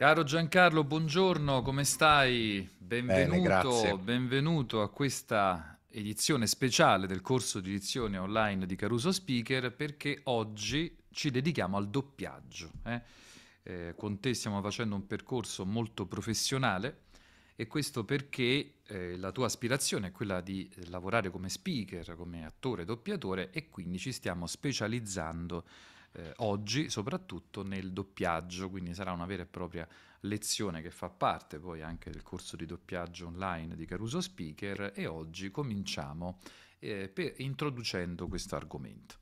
Caro Giancarlo, buongiorno, come stai? Benvenuto, Bene, benvenuto a questa edizione speciale del corso di edizione online di Caruso Speaker perché oggi ci dedichiamo al doppiaggio. Eh? Eh, con te stiamo facendo un percorso molto professionale e questo perché eh, la tua aspirazione è quella di lavorare come speaker, come attore, doppiatore e quindi ci stiamo specializzando eh, oggi, soprattutto nel doppiaggio, quindi sarà una vera e propria lezione che fa parte poi anche del corso di doppiaggio online di Caruso Speaker e oggi cominciamo eh, per, introducendo questo argomento.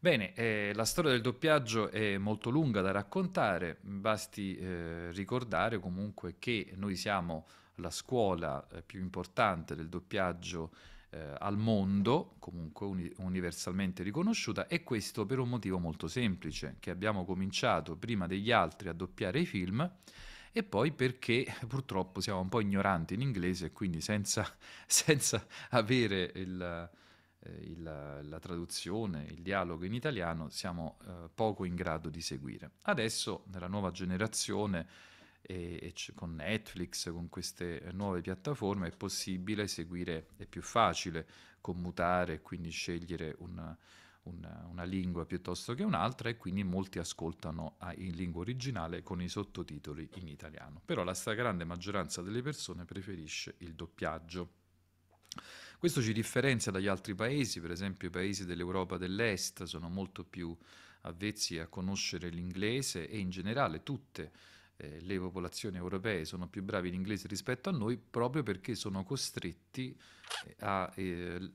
Bene, eh, la storia del doppiaggio è molto lunga da raccontare, basti eh, ricordare comunque che noi siamo la scuola eh, più importante del doppiaggio eh, al mondo, comunque uni- universalmente riconosciuta, e questo per un motivo molto semplice, che abbiamo cominciato prima degli altri a doppiare i film e poi perché purtroppo siamo un po' ignoranti in inglese e quindi senza, senza avere il, eh, il, la traduzione, il dialogo in italiano, siamo eh, poco in grado di seguire. Adesso nella nuova generazione e, e c- con Netflix, con queste nuove piattaforme, è possibile seguire, è più facile commutare e quindi scegliere una, una, una, lingua piuttosto che un'altra e quindi molti ascoltano ah, in lingua originale con i sottotitoli in italiano. Però la stragrande maggioranza delle persone preferisce il doppiaggio. Questo ci differenzia dagli altri paesi, per esempio i paesi dell'Europa dell'Est sono molto più avvezzi a conoscere l'inglese e in generale tutte le eh, le popolazioni europee sono più bravi in inglese rispetto a noi proprio perché sono costretti eh, a eh,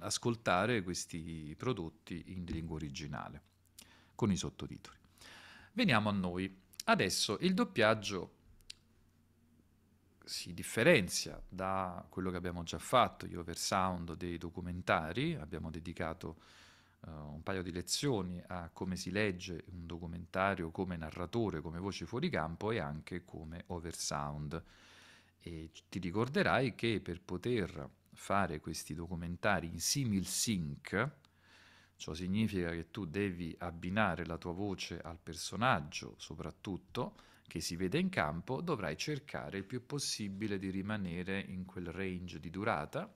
ascoltare questi prodotti in lingua originale con i sottotitoli. Veniamo a noi. Adesso il doppiaggio si differenzia da quello che abbiamo già fatto, gli oversound dei documentari, abbiamo dedicato uh, un paio di lezioni a come si legge un documentario come narratore, come voce fuori campo e anche come oversound. E ti ricorderai che per poter fare questi documentari in simil sync, ciò significa che tu devi abbinare la tua voce al personaggio, soprattutto che si vede in campo, dovrai cercare il più possibile di rimanere in quel range di durata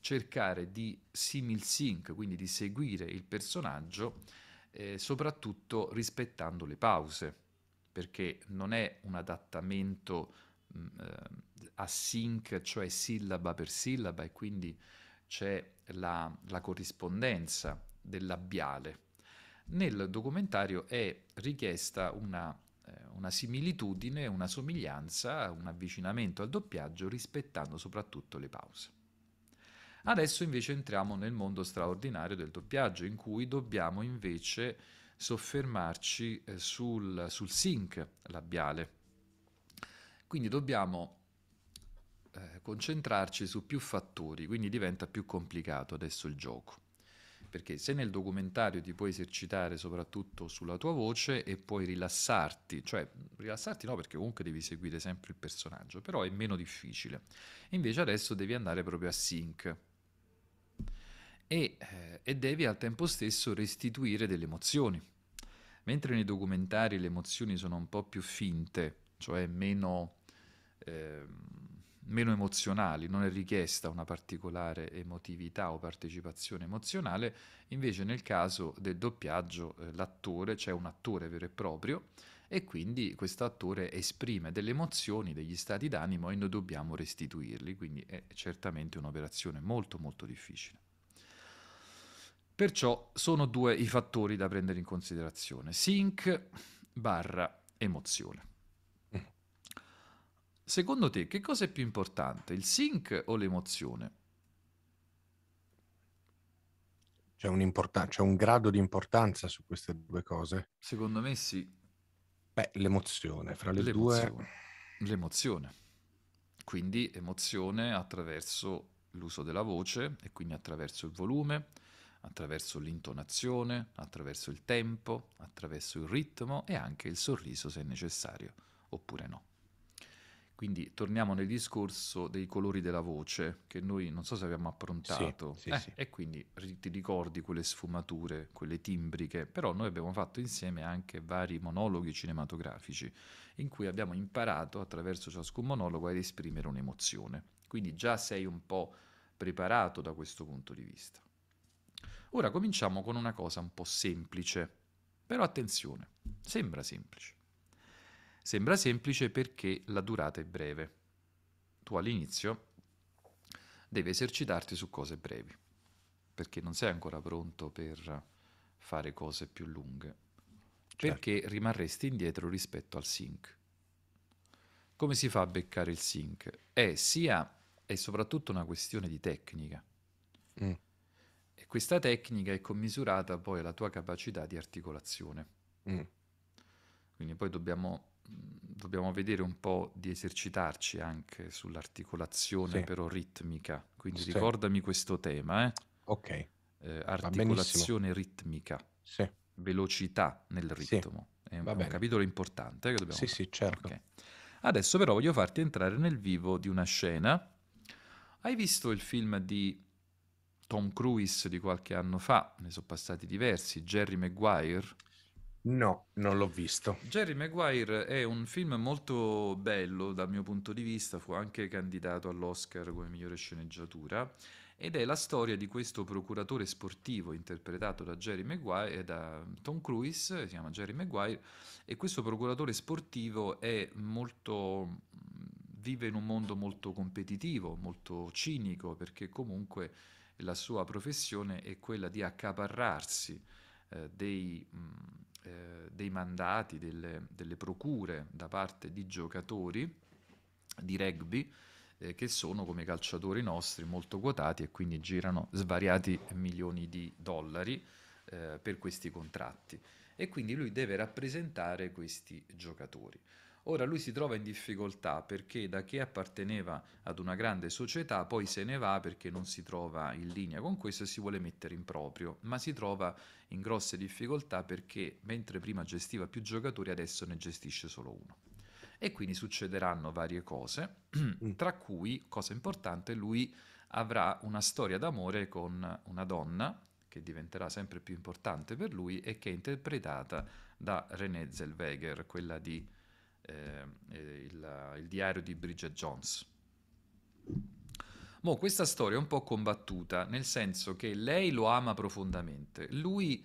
cercare di simil sync, quindi di seguire il personaggio, eh, soprattutto rispettando le pause, perché non è un adattamento mh, mm, eh, a sync, cioè sillaba per sillaba, e quindi c'è la, la corrispondenza del labiale. Nel documentario è richiesta una eh, una similitudine, una somiglianza, un avvicinamento al doppiaggio rispettando soprattutto le pause. Adesso invece entriamo nel mondo straordinario del doppiaggio, in cui dobbiamo invece soffermarci eh, sul, sul, sync labiale. Quindi dobbiamo eh, concentrarci su più fattori, quindi diventa più complicato adesso il gioco. Perché se nel documentario ti puoi esercitare soprattutto sulla tua voce e puoi rilassarti, cioè rilassarti no perché comunque devi seguire sempre il personaggio, però è meno difficile. Invece adesso devi andare proprio a sync, e, eh, e devi al tempo stesso restituire delle emozioni. Mentre nei documentari le emozioni sono un po' più finte, cioè meno, eh, meno emozionali, non è richiesta una particolare emotività o partecipazione emozionale, invece nel caso del doppiaggio eh, l'attore, c'è cioè un attore vero e proprio, e quindi questo attore esprime delle emozioni, degli stati d'animo e noi dobbiamo restituirli, quindi è certamente un'operazione molto molto difficile. Perciò sono due i fattori da prendere in considerazione, sync barra emozione. Secondo te che cosa è più importante, il sync o l'emozione? C'è un, c'è un, grado di importanza su queste due cose? Secondo me sì. Beh, l'emozione, fra le l'emozione. due... L'emozione. Quindi emozione attraverso l'uso della voce e quindi attraverso il volume, attraverso l'intonazione, attraverso il tempo, attraverso il ritmo e anche il sorriso se necessario, oppure no. Quindi torniamo nel discorso dei colori della voce che noi non so se abbiamo approntato sì, sì, eh, sì. e quindi ti ricordi quelle sfumature, quelle timbriche, però noi abbiamo fatto insieme anche vari monologhi cinematografici in cui abbiamo imparato attraverso ciascun monologo ad esprimere un'emozione. Quindi già sei un po' preparato da questo punto di vista. Ora cominciamo con una cosa un po' semplice, però attenzione, sembra semplice. Sembra semplice perché la durata è breve. Tu all'inizio devi esercitarti su cose brevi, perché non sei ancora pronto per fare cose più lunghe, certo. perché rimarresti indietro rispetto al sync. Come si fa a beccare il sync? È sia e soprattutto una questione di tecnica. Mm questa tecnica è commisurata poi alla tua capacità di articolazione. Mm. Quindi poi dobbiamo, dobbiamo, vedere un po' di esercitarci anche sull'articolazione sì. però ritmica. Quindi sì. ricordami questo tema. Eh? Ok. Eh, articolazione ritmica. Sì. Velocità nel ritmo. È un, un, capitolo importante eh, che dobbiamo Sì, fare. sì, certo. Okay. Adesso però voglio farti entrare nel vivo di una scena. Hai visto il film di Tom Cruise di qualche anno fa, ne sono passati diversi, Jerry Maguire. No, non l'ho visto. Jerry Maguire è un film molto bello dal mio punto di vista, fu anche candidato all'Oscar come migliore sceneggiatura ed è la storia di questo procuratore sportivo interpretato da, Maguire, da Tom Cruise, si chiama Jerry Maguire, e questo procuratore sportivo è molto, vive in un mondo molto competitivo, molto cinico, perché comunque la sua professione è quella di accaparrarsi eh, dei, mh, mm, eh, dei, mandati, delle, delle, procure da parte di giocatori di rugby eh, che sono come calciatori nostri molto quotati e quindi girano svariati milioni di dollari eh, per questi contratti e quindi lui deve rappresentare questi giocatori. Ora lui si trova in difficoltà perché da che apparteneva ad una grande società poi se ne va perché non si trova in linea con questo e si vuole mettere in proprio, ma si trova in grosse difficoltà perché mentre prima gestiva più giocatori adesso ne gestisce solo uno. E quindi succederanno varie cose, mm. tra cui, cosa importante, lui avrà una storia d'amore con una donna che diventerà sempre più importante per lui e che è interpretata da René Zellweger, quella di eh, eh, il, il, diario di Bridget Jones. Mo, questa storia è un po' combattuta, nel senso che lei lo ama profondamente, lui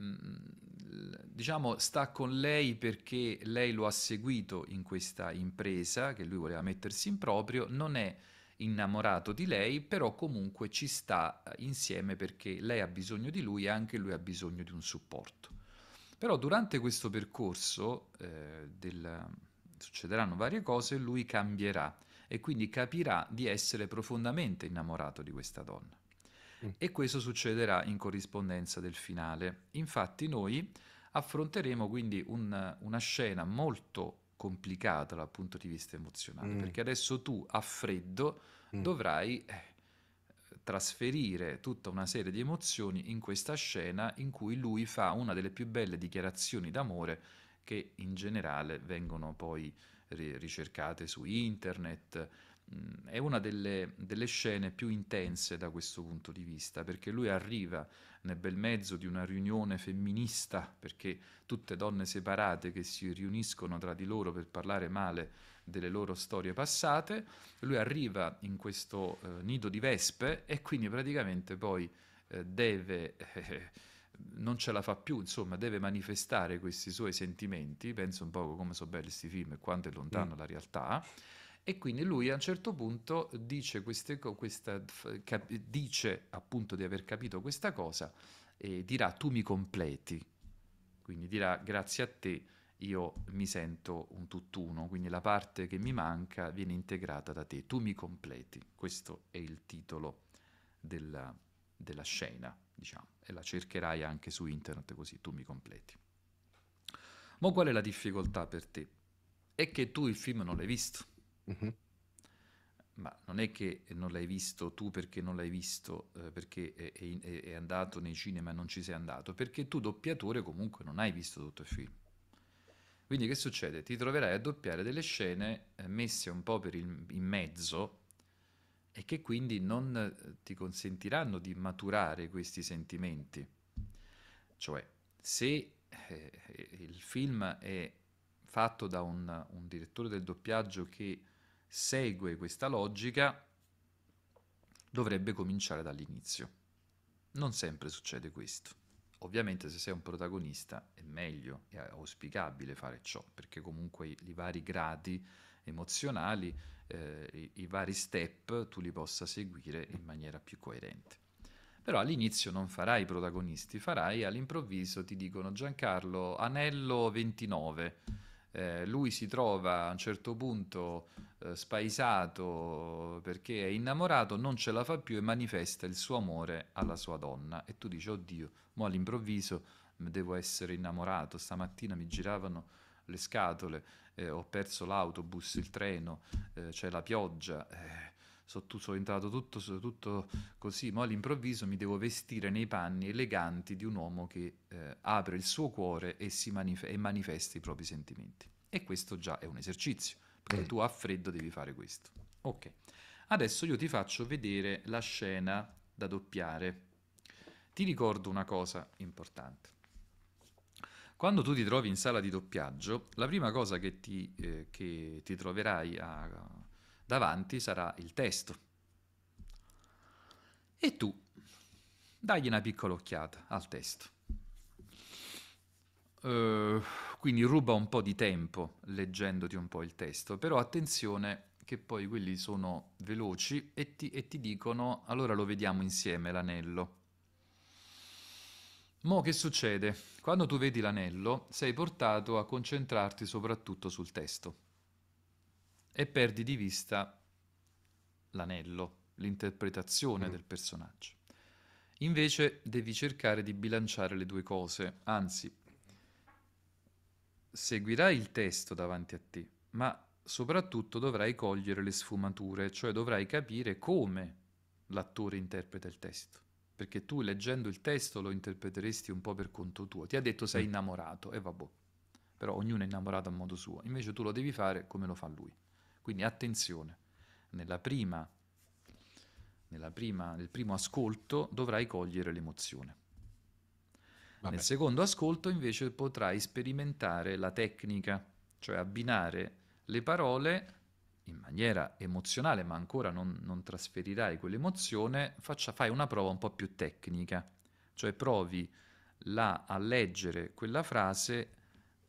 mm, diciamo sta con lei perché lei lo ha seguito in questa impresa che lui voleva mettersi in proprio, non è innamorato di lei, però comunque ci sta insieme perché lei ha bisogno di lui e anche lui ha bisogno di un supporto. Però durante questo percorso eh, del, succederanno varie cose, lui cambierà e quindi capirà di essere profondamente innamorato di questa donna. Mm. E questo succederà in corrispondenza del finale. Infatti noi affronteremo quindi un, una scena molto complicata dal punto di vista emozionale, mm. perché adesso tu a freddo mm. dovrai eh, trasferire tutta una serie di emozioni in questa scena in cui lui fa una delle più belle dichiarazioni d'amore che in generale vengono poi ricercate su internet. Mm, è una delle, delle, scene più intense da questo punto di vista, perché lui arriva nel bel mezzo di una riunione femminista, perché tutte donne separate che si riuniscono tra di loro per parlare male delle loro storie passate, lui arriva in questo eh, nido di vespe e quindi praticamente poi eh, deve, eh, non ce la fa più, insomma, deve manifestare questi suoi sentimenti, penso un po' come sono belli questi film e quanto è lontano mm. la realtà, e quindi lui a un certo punto dice, queste, questa, cap- dice appunto di aver capito questa cosa e dirà tu mi completi, quindi dirà grazie a te io mi sento un tutt'uno, quindi la parte che mi manca viene integrata da te, tu mi completi. Questo è il titolo della, della scena, diciamo, e la cercherai anche su internet così tu mi completi. Ma qual è la difficoltà per te? È che tu il film non l'hai visto. Uh-huh. Ma non è che non l'hai visto tu perché non l'hai visto, eh, perché è, è, è andato nei cinema e non ci sei andato, perché tu doppiatore comunque non hai visto tutto il film quindi che succede? Ti troverai a doppiare delle scene eh, messe un po' per il, in mezzo e che quindi non eh, ti consentiranno di maturare questi sentimenti. Cioè, se eh, il film è fatto da un, un direttore del doppiaggio che segue questa logica, dovrebbe cominciare dall'inizio. Non sempre succede questo. Ovviamente se sei un protagonista è meglio, è auspicabile fare ciò, perché comunque i, i vari gradi emozionali, eh, i, i, vari step tu li possa seguire in maniera più coerente. Però all'inizio non farai i protagonisti, farai all'improvviso ti dicono Giancarlo, anello 29 eh, lui si trova a un certo punto eh, spaesato perché è innamorato, non ce la fa più e manifesta il suo amore alla sua donna. E tu dici, oddio, mo all'improvviso devo essere innamorato, stamattina mi giravano le scatole, eh, ho perso l'autobus, il treno, eh, c'è la pioggia eh, so, sono entrato tutto, so, tutto così, ma all'improvviso mi devo vestire nei panni eleganti di un uomo che eh, apre il suo cuore e, manif- e manifesta i propri sentimenti. E questo già è un esercizio, perché eh. tu a freddo devi fare questo. Ok, adesso io ti faccio vedere la scena da doppiare. Ti ricordo una cosa importante. Quando tu ti trovi in sala di doppiaggio, la prima cosa che ti, eh, che ti troverai a, davanti sarà il testo. E tu dagli una piccola occhiata al testo. Uh, quindi ruba un po' di tempo leggendoti un po' il testo, però attenzione che poi quelli sono veloci e ti, e ti dicono allora lo vediamo insieme l'anello. Mo che succede? Quando tu vedi l'anello sei portato a concentrarti soprattutto sul testo e perdi di vista l'anello, l'interpretazione mm. del personaggio. Invece devi cercare di bilanciare le due cose, anzi, seguirai il testo davanti a te, ma soprattutto dovrai cogliere le sfumature, cioè dovrai capire come l'attore interpreta il testo. Perché tu leggendo il testo lo interpreteresti un po' per conto tuo. Ti ha detto sei mm. innamorato e eh, vabbè, però ognuno è innamorato a modo suo. Invece tu lo devi fare come lo fa lui. Quindi attenzione, nella prima, nella prima, nel primo ascolto dovrai cogliere l'emozione. Vabbè. Nel secondo ascolto invece potrai sperimentare la tecnica, cioè abbinare le parole in maniera emozionale, ma ancora non, non trasferirai quell'emozione, faccia, fai una prova un po' più tecnica, cioè provi la, a leggere quella frase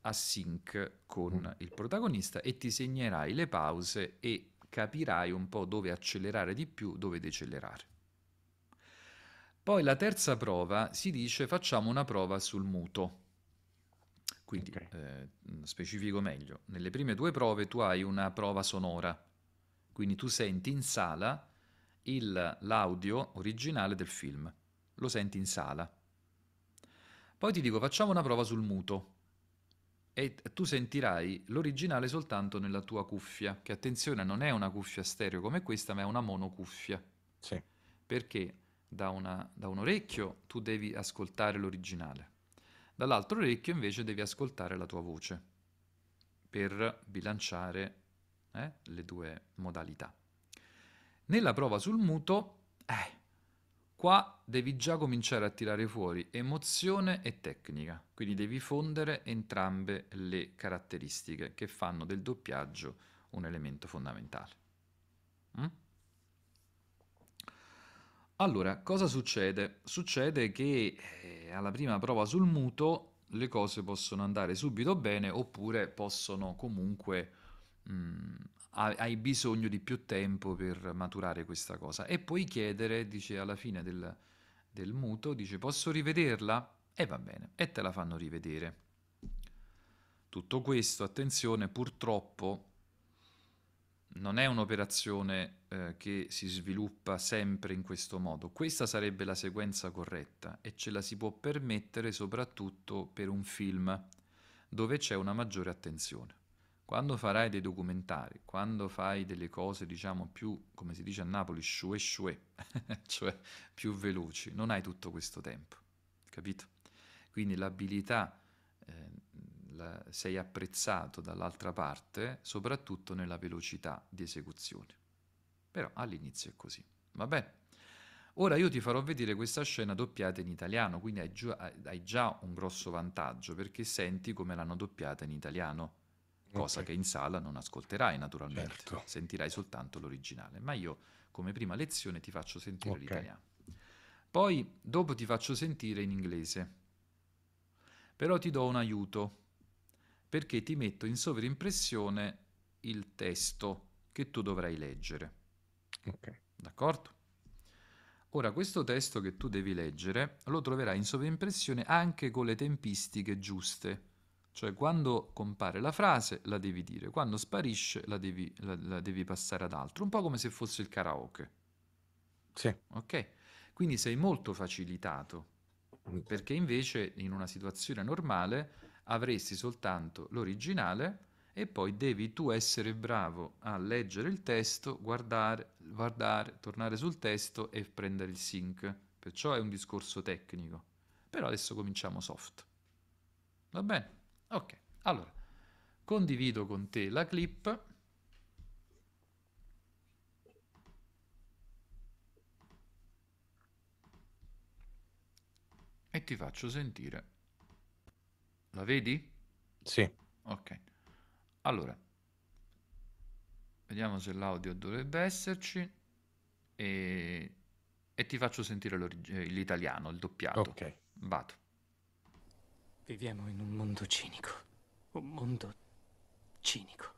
a sync con mm. il protagonista e ti segnerai le pause e capirai un po' dove accelerare di più, dove decelerare. Poi la terza prova si dice facciamo una prova sul muto. Quindi okay. eh, mm, specifico meglio, nelle prime due prove tu hai una prova sonora, quindi tu senti in sala il, l'audio originale del film, lo senti in sala. Poi ti dico facciamo una prova sul muto e tu sentirai l'originale soltanto nella tua cuffia, che attenzione non è una cuffia stereo come questa, ma è una monocuffia. Sì. Perché da, una, da un orecchio tu devi ascoltare l'originale, dall'altro orecchio invece devi ascoltare la tua voce per bilanciare eh, le due modalità. Nella prova sul muto, eh, Qua devi già cominciare a tirare fuori emozione e tecnica, quindi devi fondere entrambe le caratteristiche che fanno del doppiaggio un elemento fondamentale. Mm? Allora, cosa succede? Succede che eh, alla prima prova sul muto le cose possono andare subito bene oppure possono comunque mh, mm, hai bisogno di più tempo per maturare questa cosa. E puoi chiedere, dice alla fine del, del mutuo, dice posso rivederla? E va bene, e te la fanno rivedere. Tutto questo, attenzione, purtroppo non è un'operazione eh, che si sviluppa sempre in questo modo. Questa sarebbe la sequenza corretta e ce la si può permettere soprattutto per un film dove c'è una maggiore attenzione. Quando farai dei documentari, quando fai delle cose, diciamo, più, come si dice a Napoli, shue shue, cioè più veloci, non hai tutto questo tempo, capito? Quindi l'abilità eh, la, sei apprezzato dall'altra parte, soprattutto nella velocità di esecuzione. Però all'inizio è così, va bene? Ora io ti farò vedere questa scena doppiata in italiano, quindi hai già, hai già un grosso vantaggio perché senti come l'hanno doppiata in italiano cosa okay. che in sala non ascolterai naturalmente, certo. sentirai soltanto l'originale, ma io come prima lezione ti faccio sentire okay. l'italiano. Poi dopo ti faccio sentire in inglese, però ti do un aiuto perché ti metto in sovrimpressione il testo che tu dovrai leggere. Ok. D'accordo? Ora, questo testo che tu devi leggere lo troverai in sovrimpressione anche con le tempistiche giuste cioè quando compare la frase la devi dire, quando sparisce la devi, la, la devi passare ad altro, un po' come se fosse il karaoke. Sì. Ok? Quindi sei molto facilitato, mm. perché invece in una situazione normale avresti soltanto l'originale e poi devi tu essere bravo a leggere il testo, guardare, guardare, tornare sul testo e prendere il sync. Perciò è un discorso tecnico. Però adesso cominciamo soft. Va bene? Ok, allora condivido con te la clip. E ti faccio sentire. La vedi? Sì. Ok. Allora, vediamo se l'audio dovrebbe esserci e, e ti faccio sentire l'italiano, il doppiato. Ok. Vado. Viviamo in un mondo cinico, un mondo cinico.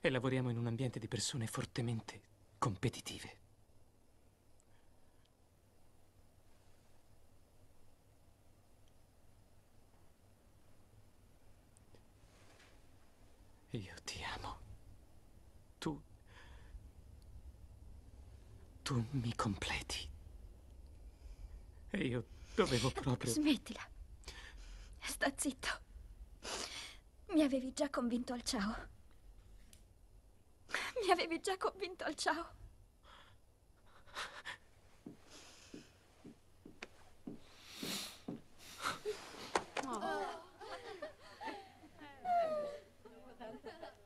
E lavoriamo in un ambiente di persone fortemente competitive. Io ti amo. Tu... Tu mi completi. E io dovevo proprio... Smettila. Sta zitto. Mi avevi già convinto al ciao. Mi avevi già convinto al ciao. Oh.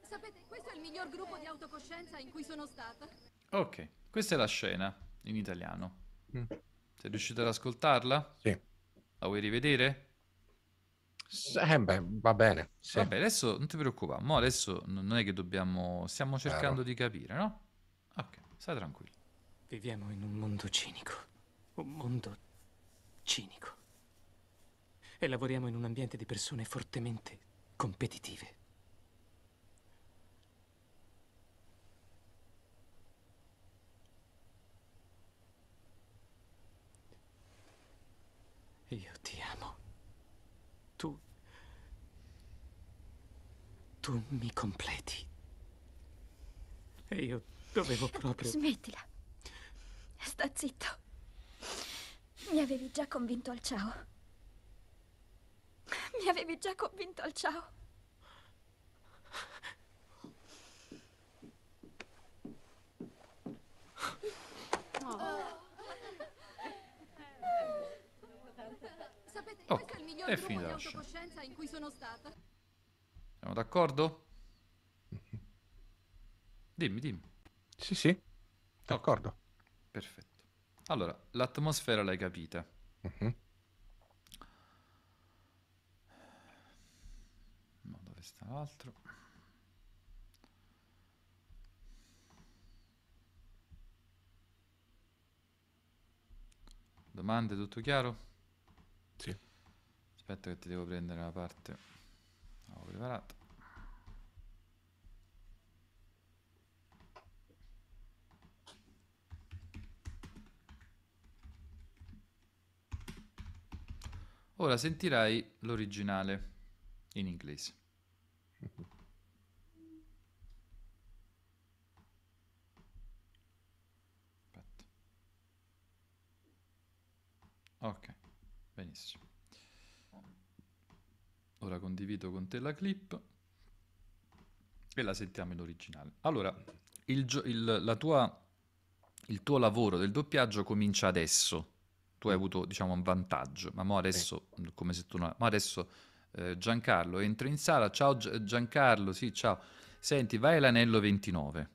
Sapete, questo è il miglior gruppo di autocoscienza in cui sono stata. Ok, questa è la scena in italiano. Mm. Sei riuscito ad ascoltarla? Sì. La vuoi rivedere? Eh beh, va bene. Sì. Vabbè, adesso non ti preoccupare, mo adesso non è che dobbiamo... Stiamo cercando Vero. di capire, no? Ok, stai tranquillo. Viviamo in un mondo cinico. Un mondo cinico. E lavoriamo in un ambiente di persone fortemente competitive. Io ti amo. Tu mi completi. E io dovevo proprio... Smettila. Sta zitto. Mi avevi già convinto al ciao. Mi avevi già convinto al ciao. Oh. Sapete, oh, questo è il miglior gruppo di autocoscienza in cui sono stata. Siamo d'accordo? Dimmi, dimmi. Sì, sì, d'accordo. Okay. Perfetto. Allora, l'atmosfera l'hai capita. Uh-huh. No, dove sta l'altro? Domande, tutto chiaro? Sì. Aspetta che ti devo prendere una parte. Avevo preparato. Ora sentirai l'originale in inglese. Aspetta. Ok, benissimo. Ora condivido con te la clip e la sentiamo in originale. Allora, il, gio- il, tua, il tuo lavoro del doppiaggio comincia adesso. Tu hai mm. avuto, diciamo, un vantaggio, ma adesso, eh. come se tu non... Ma adesso eh, Giancarlo entra in sala, ciao Giancarlo, sì, ciao. Senti, vai all'anello 29.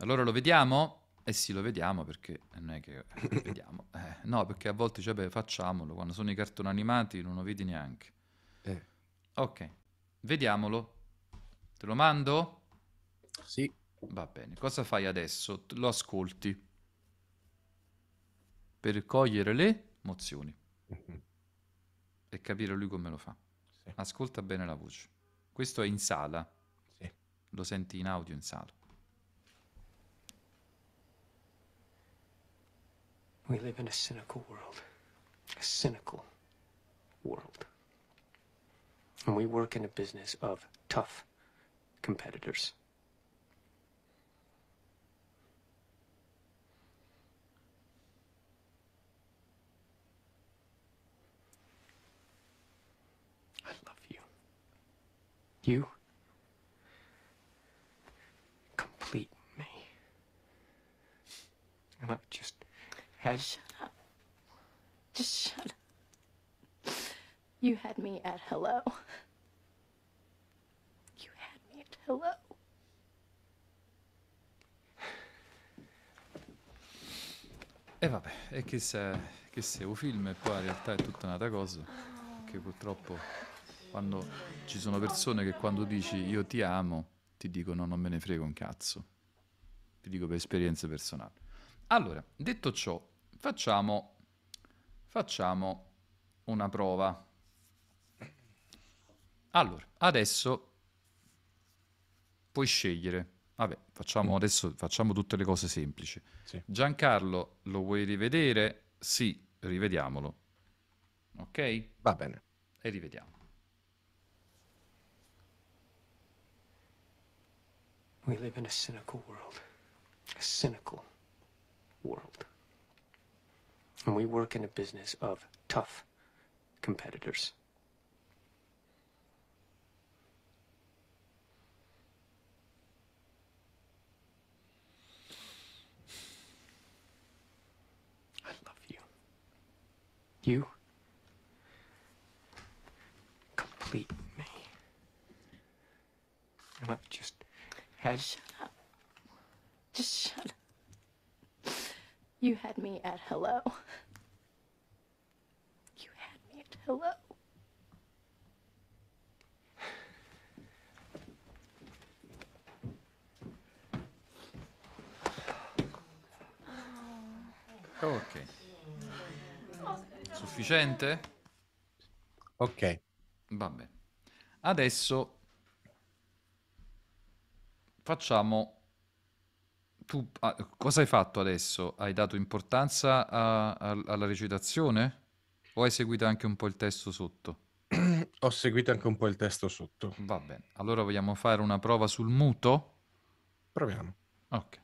Allora lo vediamo? Eh sì, lo vediamo perché non è che eh, vediamo. Eh, no, perché a volte cioè, beh, facciamolo, quando sono i cartoni animati non lo vedi neanche. Eh. Ok, vediamolo. Te lo mando? Sì. Va bene, cosa fai adesso? Lo ascolti per cogliere le emozioni mhm. e capire lui come lo fa. Sì. Ascolta bene la voce. Questo è in sala. Sì. Lo senti in audio in sala. We live in a cynical world. A cynical world. And we work in a business of tough competitors. I love you. You complete me. And I just Hey. Shut up. Just shut up. You had me at hello. You had me at hello. E vabbè, e che se un film e poi in realtà è tutta un'altra cosa, che purtroppo quando ci sono persone che quando dici io ti amo, ti dicono non me ne frego un cazzo. Ti dico per esperienza personale. Allora, detto ciò, Facciamo, facciamo una prova. Allora, adesso puoi scegliere. Vabbè, facciamo mm. adesso facciamo tutte le cose semplici. Sì. Giancarlo, lo vuoi rivedere? Sì, rivediamolo. Ok? Va bene. E rivediamo. We live in a cynical world. A cynical world. And we work in a business of tough competitors. I love you. You complete me. And I've just had. Shut up. Just shut up. You had me at hello. You had me at hello. Ok. Sufficiente? Ok. Vabbè. Adesso facciamo tu ah, cosa hai fatto adesso? Hai dato importanza a- a- alla recitazione? O hai seguito anche un po' il testo sotto? Ho seguito anche un po' il testo sotto. Va bene, allora vogliamo fare una prova sul muto? Proviamo. Ok.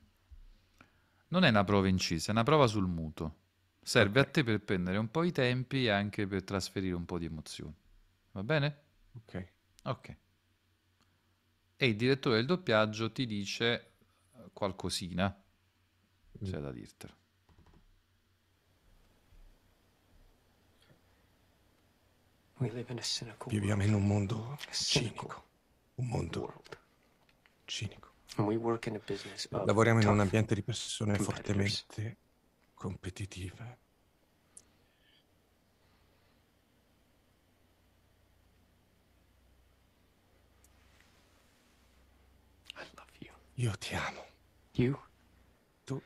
Non è una prova incisa, è una prova sul muto. Serve a te per prendere un po' i tempi e anche per trasferire un po' di emozioni. Va bene? ok. Ok. E il direttore del doppiaggio ti dice qualcosina mm. c'è da dirtelo. Viviamo in un mondo cinico, un mondo cinico. Lavoriamo in un ambiente di persone fortemente competitive. Io ti amo. You tu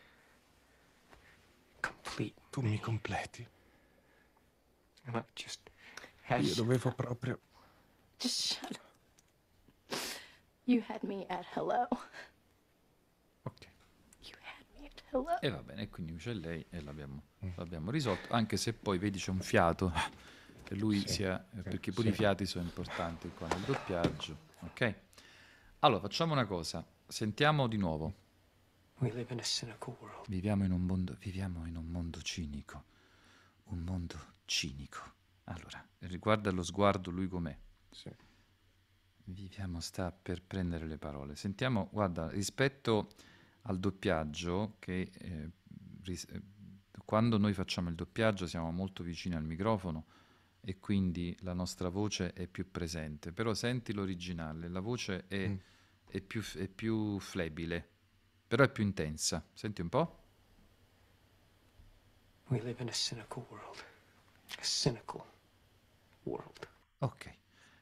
complete tu mi completi. And I just had Io dovevo proprio Just shut up. You had me at hello. Ok. You had me at hello. E va bene, quindi c'è lei e l'abbiamo, mm. risolto, anche se poi vedi c'è un fiato e lui sì, sia sì, perché pure i fiati sono importanti qua nel doppiaggio, ok? Allora, facciamo una cosa, sentiamo di nuovo. Viviamo in, mondo, viviamo in un mondo, cinico, un mondo cinico. Allora, riguarda lo sguardo lui com'è. Sì. Viviamo sta per prendere le parole. Sentiamo, guarda, rispetto al doppiaggio, che eh, ris- eh, quando noi facciamo il doppiaggio siamo molto vicini al microfono e quindi la nostra voce è più presente, però senti l'originale, la voce è, mm. è, più, è più flebile però è più intensa. Senti un po'. We live in a cynical world. A cynical world. Ok,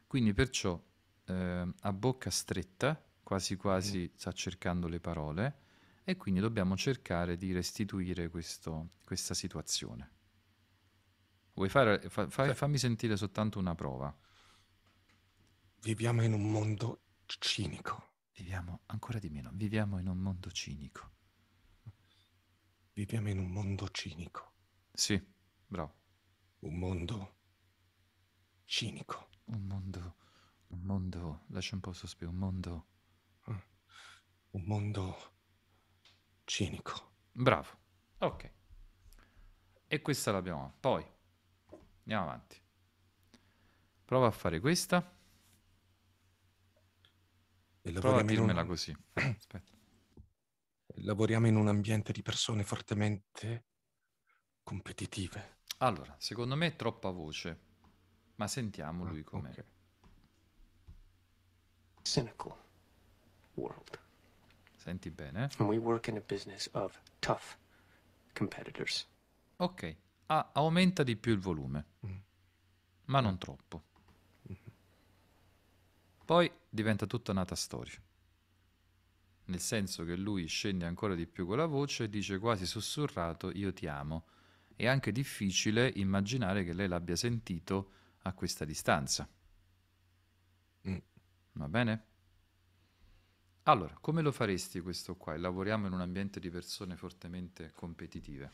quindi perciò eh, a bocca stretta, quasi quasi mm-hmm. sta cercando le parole, e quindi dobbiamo cercare di restituire questo, questa situazione. Vuoi fare, fa, fa, fammi sentire soltanto una prova. Viviamo in un mondo cinico viviamo ancora di meno, viviamo in un mondo cinico. Viviamo in un mondo cinico. Sì, bravo. Un mondo cinico. Un mondo, un mondo, lascia un po' sospiro, un mondo... Ah, un mondo cinico. Bravo, ok. E questa l'abbiamo. Poi, andiamo avanti. Prova a fare questa. Prova a dirmela un... così. Aspetta. Lavoriamo in un ambiente di persone fortemente competitive. Allora, secondo me è troppa voce, ma sentiamo ah, lui com'è. Okay. Cynical world. Senti bene. Eh? And we work in a business of tough competitors. Ok, ah, aumenta di più il volume, mm. ma non troppo. Mm-hmm. Poi diventa tutta un'altra storia. Nel senso che lui scende ancora di più con la voce e dice quasi sussurrato io ti amo. È anche difficile immaginare che lei l'abbia sentito a questa distanza. Mm. Va bene? Allora, come lo faresti questo qua? Lavoriamo in un ambiente di persone fortemente competitive.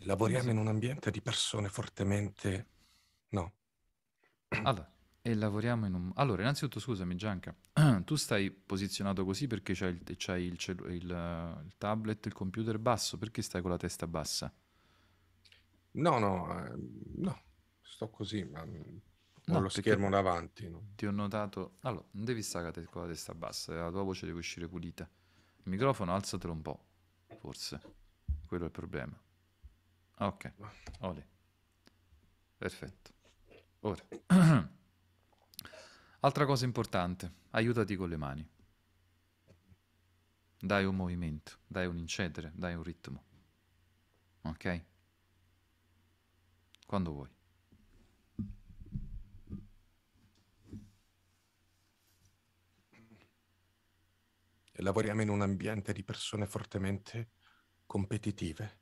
Lavoriamo in un ambiente di persone fortemente Allora, e lavoriamo in un... Allora, innanzitutto scusami Gianca, tu stai posizionato così perché c'hai, il, c'hai il, cellu- il, il tablet, il computer basso, perché stai con la testa bassa? No, no, eh, no, sto così, ma mm, ho lo schermo davanti. no? ti ho notato... Allora, non devi stare con la testa bassa, eh, la tua voce deve uscire pulita. Il microfono alzatelo un po', forse. Quello è il problema. Ah, Ok, ole, perfetto. Ora. Altra cosa importante, aiutati con le mani. Dai un movimento, dai un incedere, dai un ritmo. Ok? Quando vuoi. Lavoriamo in un ambiente di persone fortemente competitive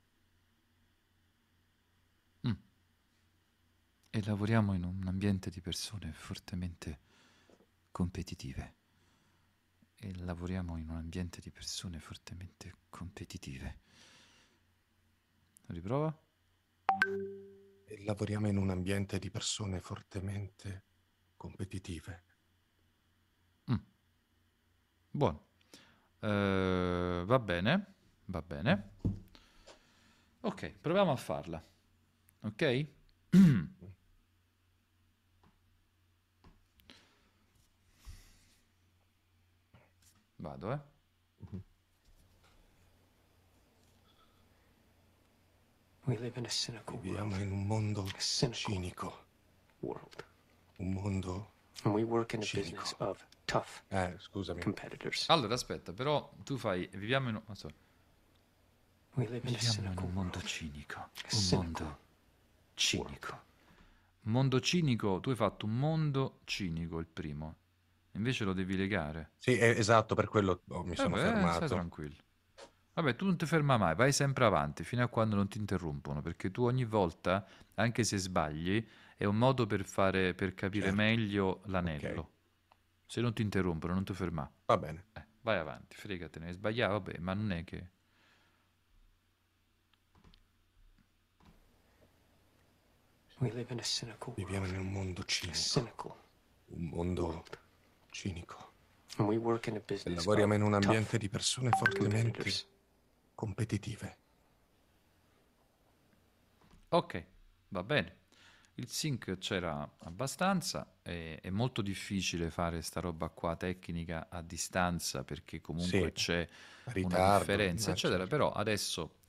e lavoriamo in un ambiente di persone fortemente competitive. E lavoriamo in un ambiente di persone fortemente competitive. Riprova? E lavoriamo in un ambiente di persone fortemente competitive. Mm. Buono. Uh, va bene, va bene. Ok, proviamo a farla. Ok? Mm. Vado, eh. Mm-hmm. Viviamo in un mondo cinico. World. Un mondo cinico. eh, scusami. Allora, aspetta, però tu fai... Viviamo in, oh, viviamo in un mondo cinico. Un mondo cinico. Mondo cinico, tu hai fatto un mondo cinico, il primo. Invece lo devi legare. Sì, esatto, per quello oh, mi eh sono beh, fermato. Stai tranquillo. Vabbè, tu non ti ferma mai, vai sempre avanti fino a quando non ti interrompono, perché tu ogni volta, anche se sbagli, è un modo per, fare, per capire certo. meglio l'anello. Okay. Se non ti interrompono, non ti ferma. Va bene. Eh, vai avanti, fregatene, sbagliava, vabbè, ma non è che... Viviamo in un mondo cinico. Un mondo cinico. E lavoriamo in un ambiente di persone fortemente competitive. Ok, va bene. Il sync c'era abbastanza, è, è, molto difficile fare sta roba qua tecnica a distanza perché comunque sì, c'è ritardo, una differenza, eccetera, però adesso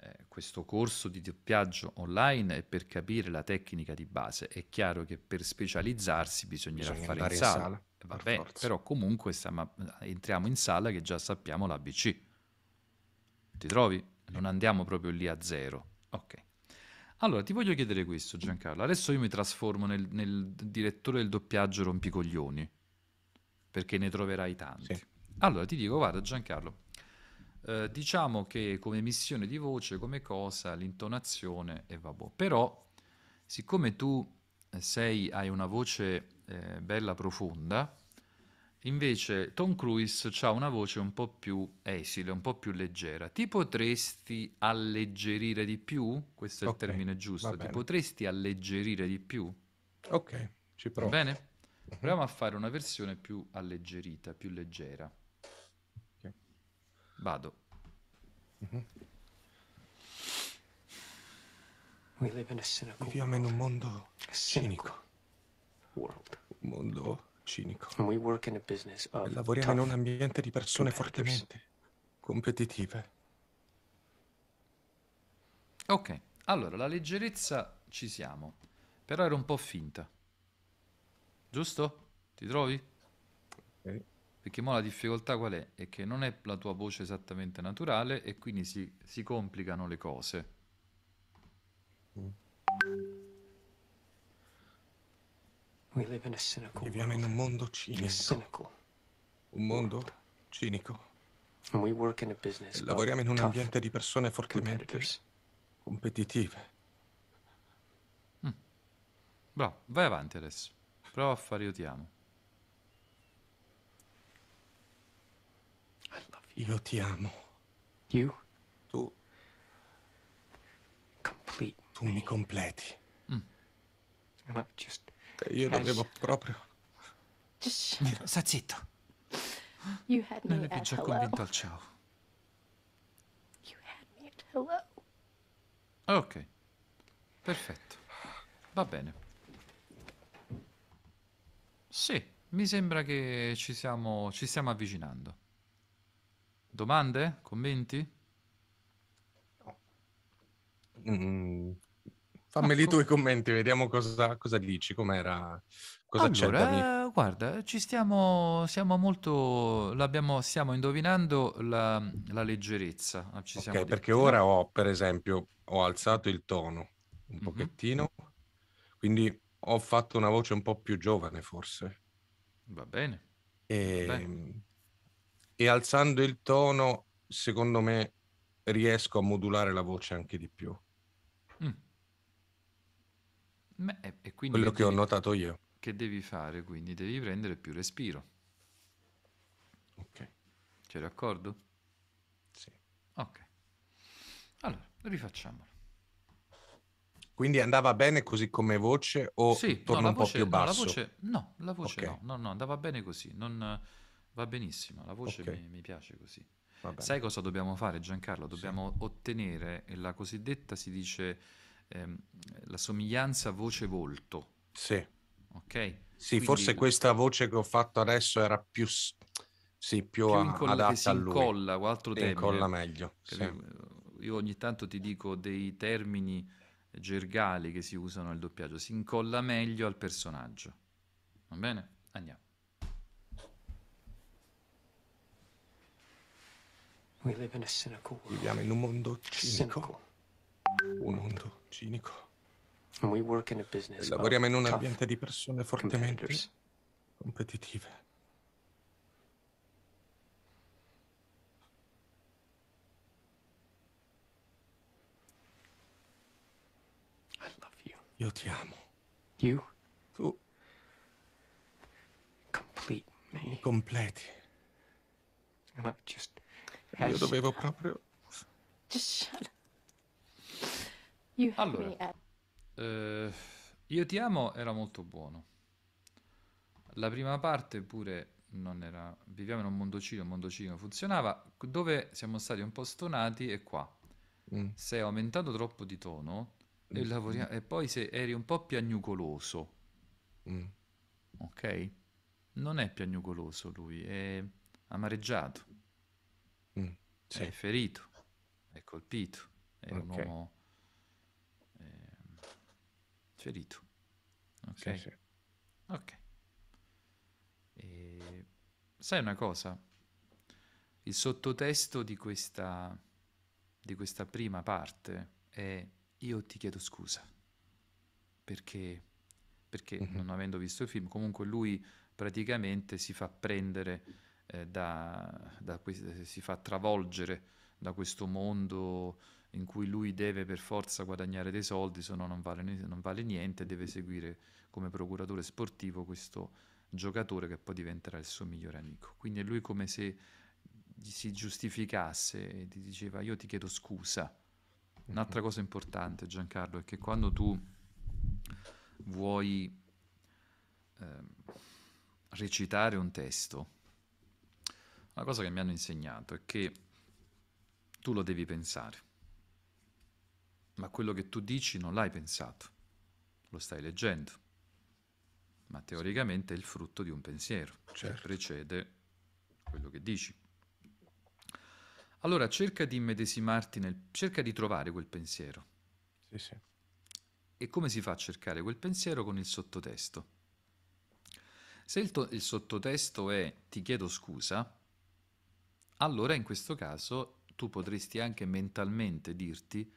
eh, questo corso di doppiaggio online è per capire la tecnica di base, è chiaro che per specializzarsi bisognerà Bisogna fare in sala. in sala. Vabbè, per però comunque stiamo, entriamo in sala che già sappiamo l'ABC. Ti trovi? Non andiamo proprio lì a zero. Ok. Allora, ti voglio chiedere questo, Giancarlo. Adesso io mi trasformo nel, nel direttore del doppiaggio rompicoglioni, perché ne troverai tanti. Sì. Allora, ti dico, guarda Giancarlo, eh, diciamo che come missione di voce, come cosa, l'intonazione e vabbè. Però, siccome tu sei, hai una voce eh, bella profonda, invece Tom Cruise ha una voce un po' più esile, un po' più leggera. Ti potresti alleggerire di più? Questo è okay, il termine giusto. Ti potresti alleggerire di più? Ok, ci provo. Va bene? Mhm. Proviamo a fare una versione più alleggerita, più leggera. Okay. Vado. Uh-huh. Viviamo in un mondo cinico. Un mondo cinico. work in a business Lavoriamo in un ambiente di persone fortemente competitive. Ok, allora la leggerezza ci siamo, però era un po' finta. Giusto? Ti trovi? Okay. Perché mo la difficoltà qual è? È che non è la tua voce esattamente naturale e quindi si, si complicano le cose. Mm. Viviamo in un mondo cinico. Un mondo cinico. Lavoriamo in un ambiente di persone fortemente competitive. Mm. vai avanti adesso. Prova a fare io ti amo. Io ti amo. You? Tu. Complete. Tu mi completi. Mm. And I'm just io non avevo proprio. sta zitto. You had me Nelle ci ha convinto al ciao. You had me at hello. Ok. Perfetto. Va bene. Sì, mi sembra che ci siamo, ci stiamo avvicinando. Domande? Commenti? No. Mm, Fammeli tu i ecco. commenti, vediamo cosa, cosa dici, com'era, cosa allora, eh, guarda, ci stiamo, siamo molto, l'abbiamo, stiamo indovinando la, la leggerezza. Eh, ci ok, perché ora ho, per esempio, ho alzato il tono un mm-hmm. pochettino, quindi ho fatto una voce un po' più giovane forse. Va bene. E, Va bene. Ehm, e alzando il tono, secondo me, riesco a modulare la voce anche di più. Beh, e, e quindi quello che ho devi, notato io. Che devi fare? Quindi devi prendere più respiro. Ok. C'è d'accordo? Sì. Ok. Allora, rifacciamolo. Quindi andava bene così come voce o sì, torna no, un voce, po' più basso? No, la voce, no, la voce okay. no, no, no, andava bene così, non, va benissimo, la voce okay. mi, mi, piace così. Sai cosa dobbiamo fare Giancarlo? Dobbiamo sì. ottenere la cosiddetta, si dice ehm, la somiglianza voce-volto. Sì. Ok? Sì, Quindi, forse questa voce che ho fatto adesso era più, sì, più, più incolla, adatta a lui. incolla, o altro termine. Incolla meglio, sì. Eh, io ogni tanto ti dico dei termini gergali che si usano nel doppiaggio, si incolla meglio al personaggio. Va bene? Andiamo. Viviamo in un mondo cinico. Un mondo cinico. E lavoriamo in un ambiente di persone fortemente competitive. Io ti amo. You? Tu. Complete me. Mi completi. Io dovevo proprio... Just shut up. You allora, eh, Io ti amo era molto buono. La prima parte pure non era... Viviamo in un mondo mondocino, un mondo mondocino funzionava. Dove siamo stati un po' stonati è qua. Mm. Sei aumentato troppo di tono mm. e, lavoriamo, e poi se eri un po' piagnucoloso. Mm. Ok? Non è piagnucoloso lui, è amareggiato. Mm. Sì. È ferito, è colpito, è okay. un uomo ferito. Ok. Sì, sì. okay. E... Sai una cosa? Il sottotesto di questa, di questa prima parte è io ti chiedo scusa perché, perché mm-hmm. non avendo visto il film comunque lui praticamente si fa prendere eh, da, da, si fa travolgere da questo mondo in cui lui deve per forza guadagnare dei soldi, se no non vale, non vale niente, deve seguire come procuratore sportivo questo giocatore che poi diventerà il suo migliore amico. Quindi è lui come se si giustificasse e ti diceva io ti chiedo scusa. Un'altra cosa importante Giancarlo è che quando tu vuoi eh, recitare un testo, una cosa che mi hanno insegnato è che tu lo devi pensare ma quello che tu dici non l'hai pensato, lo stai leggendo, ma teoricamente è il frutto di un pensiero, cioè, certo. precede quello che dici. Allora cerca di immedesimarti, nel, cerca di trovare quel pensiero. Sì, sì. E come si fa a cercare quel pensiero con il sottotesto? Se il, to- il sottotesto è ti chiedo scusa, allora in questo caso tu potresti anche mentalmente dirti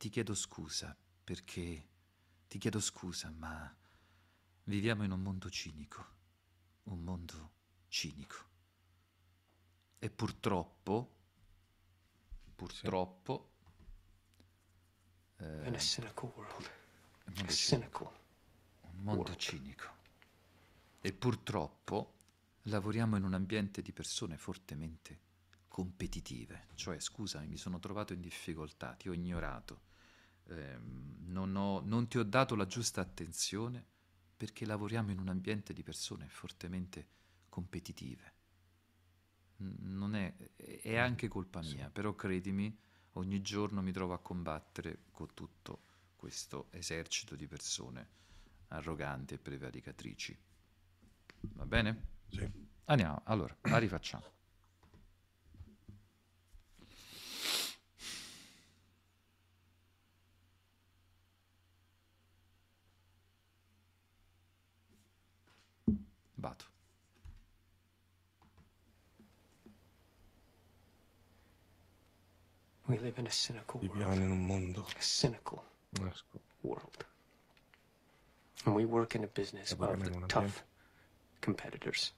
ti chiedo scusa perché... Ti chiedo scusa, ma viviamo in un mondo cinico, un mondo cinico. E purtroppo, purtroppo... Sì. Eh, in a cynical world. Un mondo, cynical un mondo cinico. E purtroppo lavoriamo in un ambiente di persone fortemente competitive. Cioè, scusami, mi sono trovato in difficoltà, ti ho ignorato eh, non, ho, non ti ho dato la giusta attenzione perché lavoriamo in un ambiente di persone fortemente competitive. Non è, è mm, anche colpa mia, sì. però credimi, ogni giorno mi trovo a combattere con tutto questo esercito di persone arroganti e prevaricatrici. Va bene? Sì. Andiamo, allora, la rifacciamo. Vado. Viviamo in un mondo cynical world. And we work in a business of the tough competitors.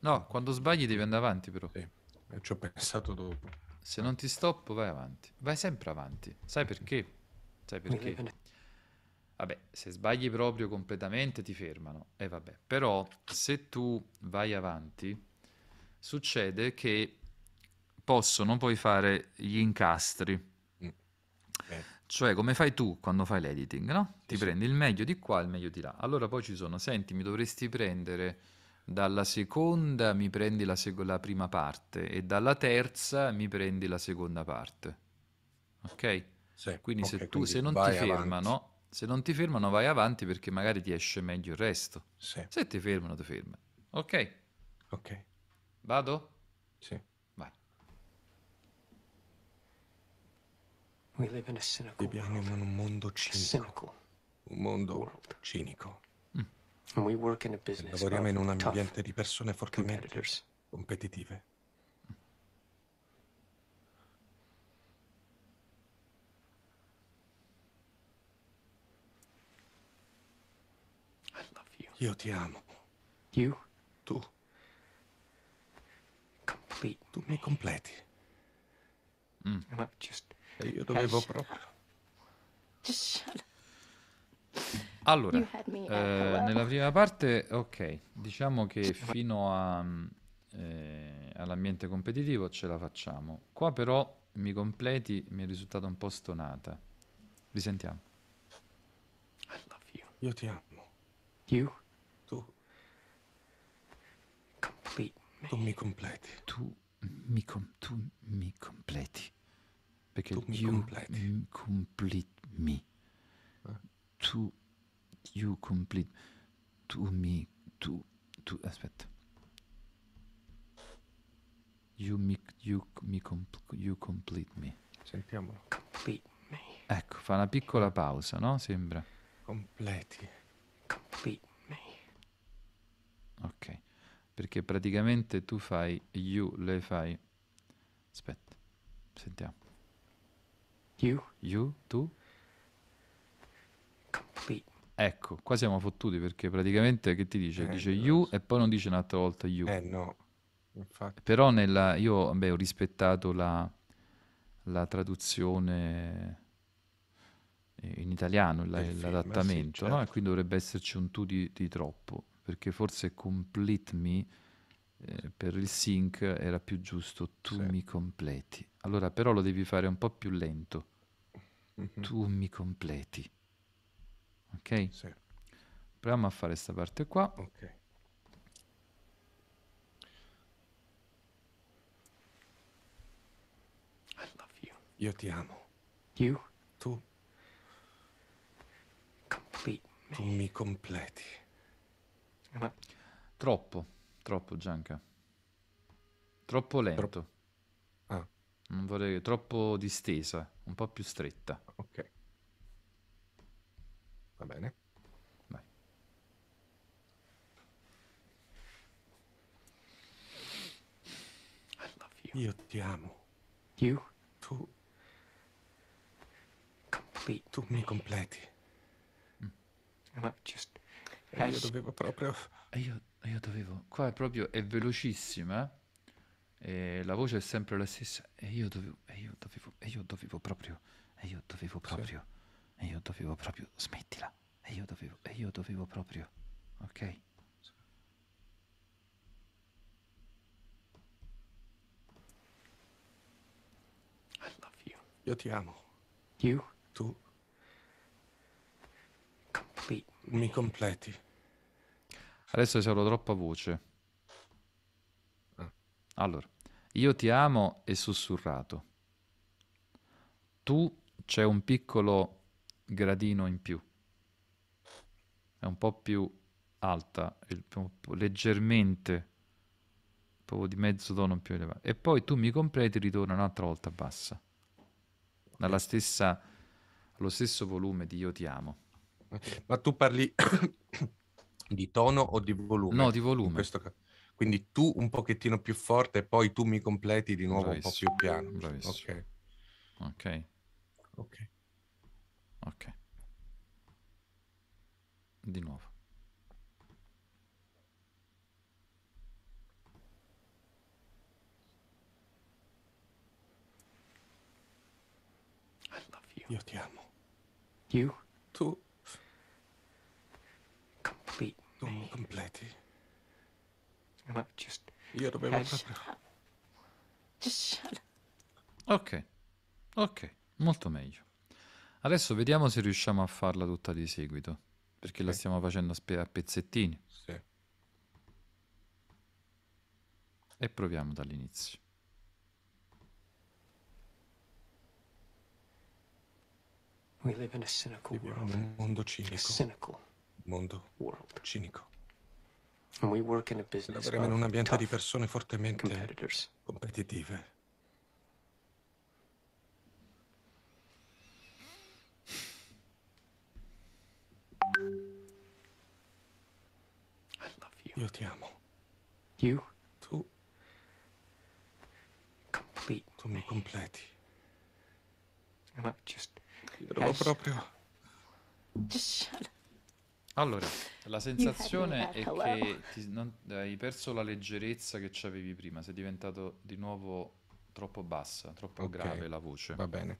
No, quando sbagli devi andare avanti però. Sì, ci ho pensato dopo. Se non ti stoppo vai avanti. Vai sempre avanti. Sai perché? Sai perché? vabbè, se sbagli proprio completamente ti fermano, e eh, vabbè, però se tu vai avanti, succede che possono poi fare gli incastri. Mm. Eh. Cioè, come fai tu quando fai l'editing, no? Ti sì. prendi il meglio di qua e il meglio di là. Allora poi ci sono, senti, mi dovresti prendere dalla seconda, mi prendi la, seg- la prima parte e dalla terza mi prendi la seconda parte. Ok? Sì. Quindi okay, se tu quindi se non ti avanti. fermano, se non ti fermano vai avanti perché magari ti esce meglio il resto. Sì. Se ti fermano, ti fermano. Ok? Ok. Vado? Sì. Vai. Viviamo in un mondo cinico. Un mondo cinico. Mm. Lavoriamo in un ambiente di persone fortemente competitive Io ti amo. You? Tu. Complete. Tu mi completi. Mm. Just... E io dovevo proprio. Allora, eh, nella prima parte, ok, diciamo che fino a, eh, all'ambiente competitivo ce la facciamo. Qua però mi completi mi è risultata un po' stonata. Risentiamo. I love you. Io ti amo. You? me. Tu mi completi. Tu mi, com- tu mi completi. Perché tu mi completi. M- complete me. Eh? Tu, you complete, tu mi, tu, tu, aspetta. You mi, you, mi compl- you complete me. Sentiamolo. Complete me. Ecco, fa una piccola pausa, no? Sembra. Completi. Complete me. Ok perché praticamente tu fai, you le fai. Aspetta, sentiamo. You. You, tu. Complete. Ecco, qua siamo fottuti perché praticamente che ti dice? Eh, dice you so. e poi non dice un'altra volta you. Eh no, infatti. Però nella, io beh, ho rispettato la, la traduzione in italiano, la, l'adattamento, sì, certo. no? e certo. quindi dovrebbe esserci un tu di, di troppo perché forse complete me eh, per il sync era più giusto tu sì. mi completi. Allora però lo devi fare un po' più lento. Mm-hmm. Tu mi completi. Ok? Sì. Proviamo a fare questa parte qua. Ok. I love you. Io ti amo. You? Tu. Complete. me. Tu mi completi. Ma... Troppo, troppo Gianca. Troppo lento. Tro... Ah. Non vorrei... Troppo distesa, un po' più stretta. Ok. Va bene. Vai. Io ti amo. You? Tu... Complete. Tu mi completi. Mm. And just e io dovevo proprio... E io, io, dovevo... Qua è proprio... è velocissima, eh, e la voce è sempre la stessa, e io dovevo... e io dovevo... e io dovevo proprio... e io dovevo proprio... Sì. e io dovevo proprio... smettila. E io dovevo... e io dovevo proprio... ok? Io ti amo. You? Tu? Complete. Mi completi. Adesso solo troppa voce. Ah. Allora, io ti amo e sussurrato. Tu c'è un piccolo gradino in più. È un po' più alta, leggermente, proprio di mezzo tono più elevato. E poi tu mi completi e ritorna un'altra volta bassa. Dalla stessa, allo stesso volume di io ti amo. Ma tu parli... Di tono o di volume? No, di volume. Questo... Quindi tu un pochettino più forte e poi tu mi completi di nuovo Bravissimo. un po' più piano. Bravissimo. Ok. Ok. Ok. Ok. Di nuovo. Io ti amo. You? Tu non completi. Ma just... Io dovevo eh, proprio... Ah. Ok, ok, molto meglio. Adesso vediamo se riusciamo a farla tutta di seguito, perché sì. la stiamo facendo a, spe- a pezzettini. Sì. E proviamo dall'inizio. We live in a cynical world. Un mondo cinico. Cynical mondo world. cinico. We work in a Lavoriamo in un ambiente di persone fortemente competitive. Io ti amo. You? Tu. Complete. Tu mi completi. And I just. Dovevo proprio. Just shut up. Allora, la sensazione è hello. che ti, non, hai perso la leggerezza che avevi prima, sei diventato di nuovo troppo bassa, troppo okay. grave la voce. Va bene.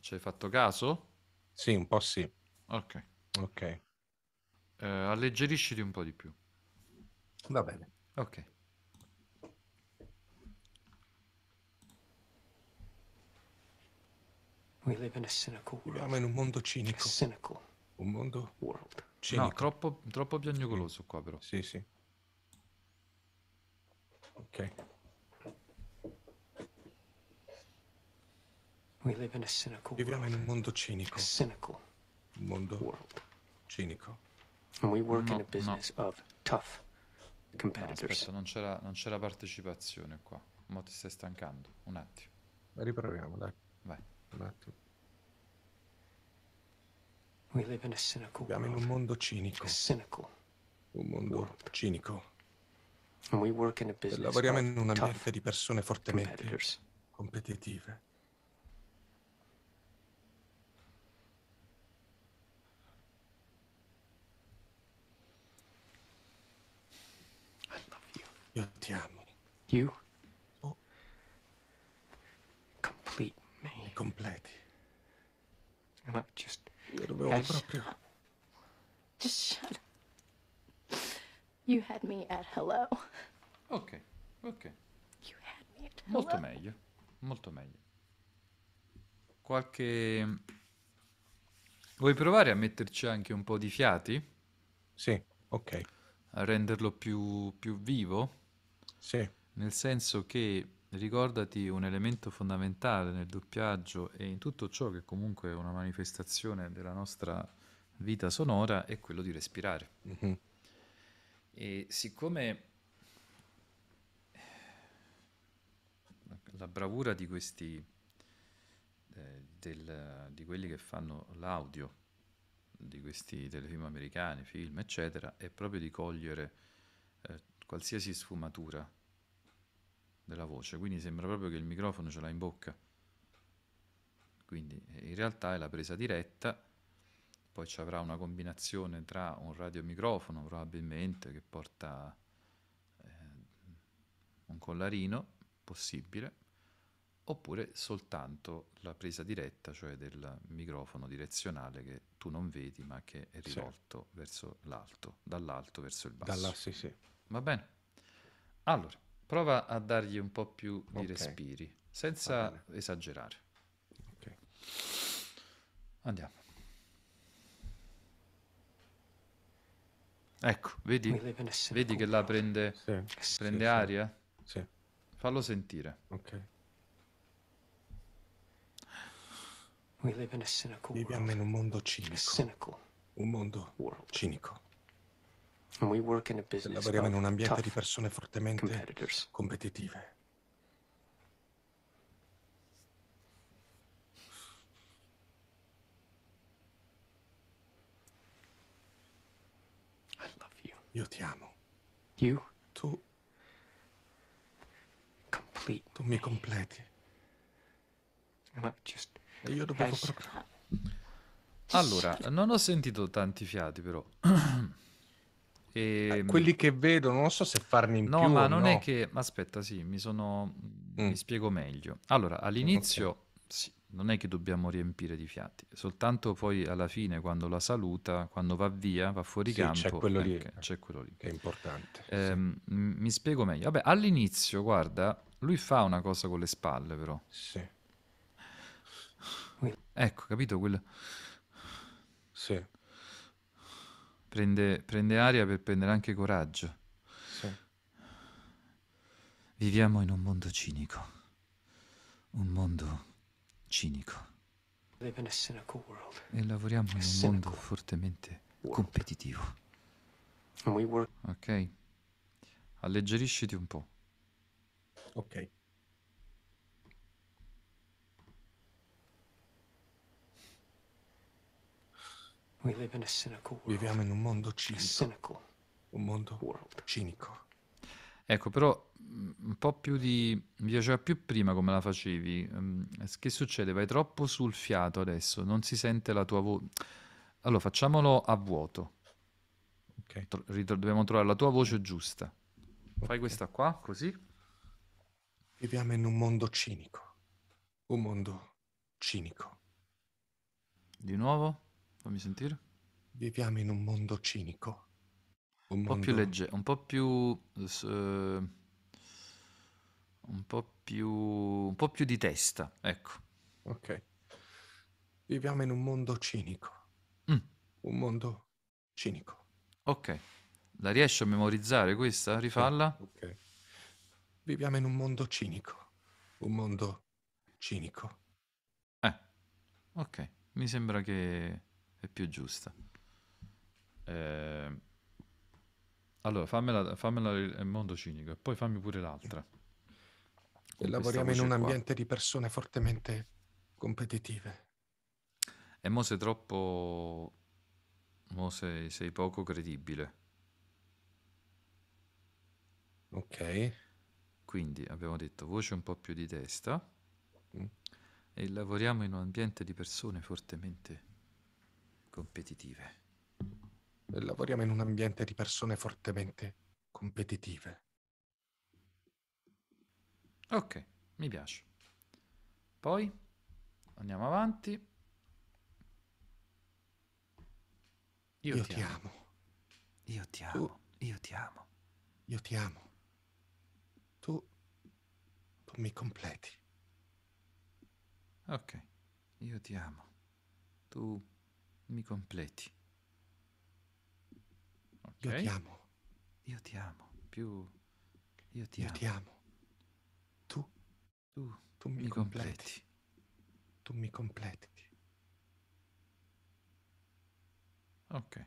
Ci hai fatto caso? Sì, un po' sì. Ok. Ok. Eh, alleggerisciti un po' di più. Va bene. Ok. Viviamo in un mondo cinico. Cynical. Un mondo world. Cinico. No, troppo, troppo piagnucoloso qua però. Sì, sì. Ok. Viviamo in un mondo cinico. Cynical. Un mondo world. cinico. And we work no, in a business no. of tough competitors. No, aspetta, non c'era, non c'era partecipazione qua. Mo ti stai stancando. Un attimo. Riproviamo, dai. Vai. Un attimo. Viviamo in un mondo cinico. Un mondo cinico. E lavoriamo in un ambiente di persone fortemente competitive. Io ti amo. You? Oh. Complete me. Mi completi. And I just io dovevo Lasciala. Eh, proprio... Just shut up. You had me at hello. Ok, ok. You had me at hello. Molto meglio, molto meglio. Qualche... Vuoi provare a metterci anche un po' di fiati? Sì, ok. A renderlo più, più vivo? Sì. Nel senso che ricordati un elemento fondamentale nel doppiaggio e in tutto ciò che comunque è una manifestazione della nostra vita sonora è quello di respirare. Mm-hmm. E siccome la bravura di questi eh, del, di quelli che fanno l'audio di questi telefilm americani, film, eccetera, è proprio di cogliere eh, qualsiasi sfumatura della voce, quindi sembra proprio che il microfono ce l'ha in bocca. Quindi eh, in realtà è la presa diretta, poi ci avrà una combinazione tra un radiomicrofono probabilmente che porta eh, un collarino possibile, oppure soltanto la presa diretta, cioè del microfono direzionale che tu non vedi ma che è rivolto sì. verso l'alto, dall'alto verso il basso. Dalla, sì, sì. Va bene? Allora, Prova a dargli un po' più di okay. respiri, senza esagerare. Okay. Andiamo. Ecco, vedi, vedi che la prende, sì, eh, prende sì, aria? Sì. Fallo sentire. Ok. Viviamo in un mondo cinico. Un mondo cinico. Lavoriamo in un ambiente di persone fortemente competitive. Io ti amo. You? Tu. Complete. Tu mi completi. E io dovevo proprio. Allora, non ho sentito tanti fiati, però. E... Ehm, eh, quelli che vedo, non so se farne in no, più. Ma no, ma non è che... Aspetta, sì, mi, sono... mm. mi spiego meglio. Allora, all'inizio okay. sì, non è che dobbiamo riempire di fiati, soltanto poi alla fine, quando la saluta, quando va via, va fuori sì, campo, c'è quello, eh, lì, c'è quello lì. è importante. Eh, sì. Ehm, mi spiego meglio. Vabbè, all'inizio, guarda, lui fa una cosa con le spalle, però. Sì. Ecco, capito? Quello... Sì. Prende, prende aria per prendere anche coraggio. Sì. Viviamo in un mondo cinico. Un mondo cinico. E lavoriamo in un mondo fortemente competitivo. Ok? Alleggerisciti un po'. Ok. Viviamo in un mondo cinico. Un mondo cinico. Ecco, però mm, un po' più di... mi piaceva più prima come la facevi. Mm, che succede? Vai troppo sul fiato adesso, non si sente la tua voce. Allora, facciamolo a vuoto. Okay. Tro- dobbiamo trovare la tua voce giusta. Fai questa qua, così. Viviamo in un mondo cinico. Un mondo cinico. Di nuovo? Fammi sentire. Viviamo in un mondo cinico. Un, un po' mondo... più leggero, un po' più... Uh, un po' più... un po' più di testa, ecco. Ok. Viviamo in un mondo cinico. Mm. Un mondo cinico. Ok. La riesci a memorizzare questa? Rifalla? Ok. Viviamo in un mondo cinico. Un mondo cinico. Eh. Ok. Mi sembra che è più giusta. Eh, allora, fammela, fammela il mondo cinico e poi fammi pure l'altra. E lavoriamo in un qua. ambiente di persone fortemente competitive. E mo sei troppo... Mo sei, sei poco credibile. Ok. Quindi abbiamo detto voce un po' più di testa mm. e lavoriamo in un ambiente di persone fortemente competitive. E Lavoriamo in un ambiente di persone fortemente competitive. Ok, mi piace. Poi andiamo avanti. Io, io ti, amo. amo. Io ti amo. Tu, io ti amo. Io ti amo. Tu, tu mi completi. Ok, io ti amo. Tu mi completi. Okay. Io ti amo. Io ti amo. Più... Io ti, Io amo. ti amo. Tu. Tu. Tu mi, mi completi. completi. Tu mi completi. Ok.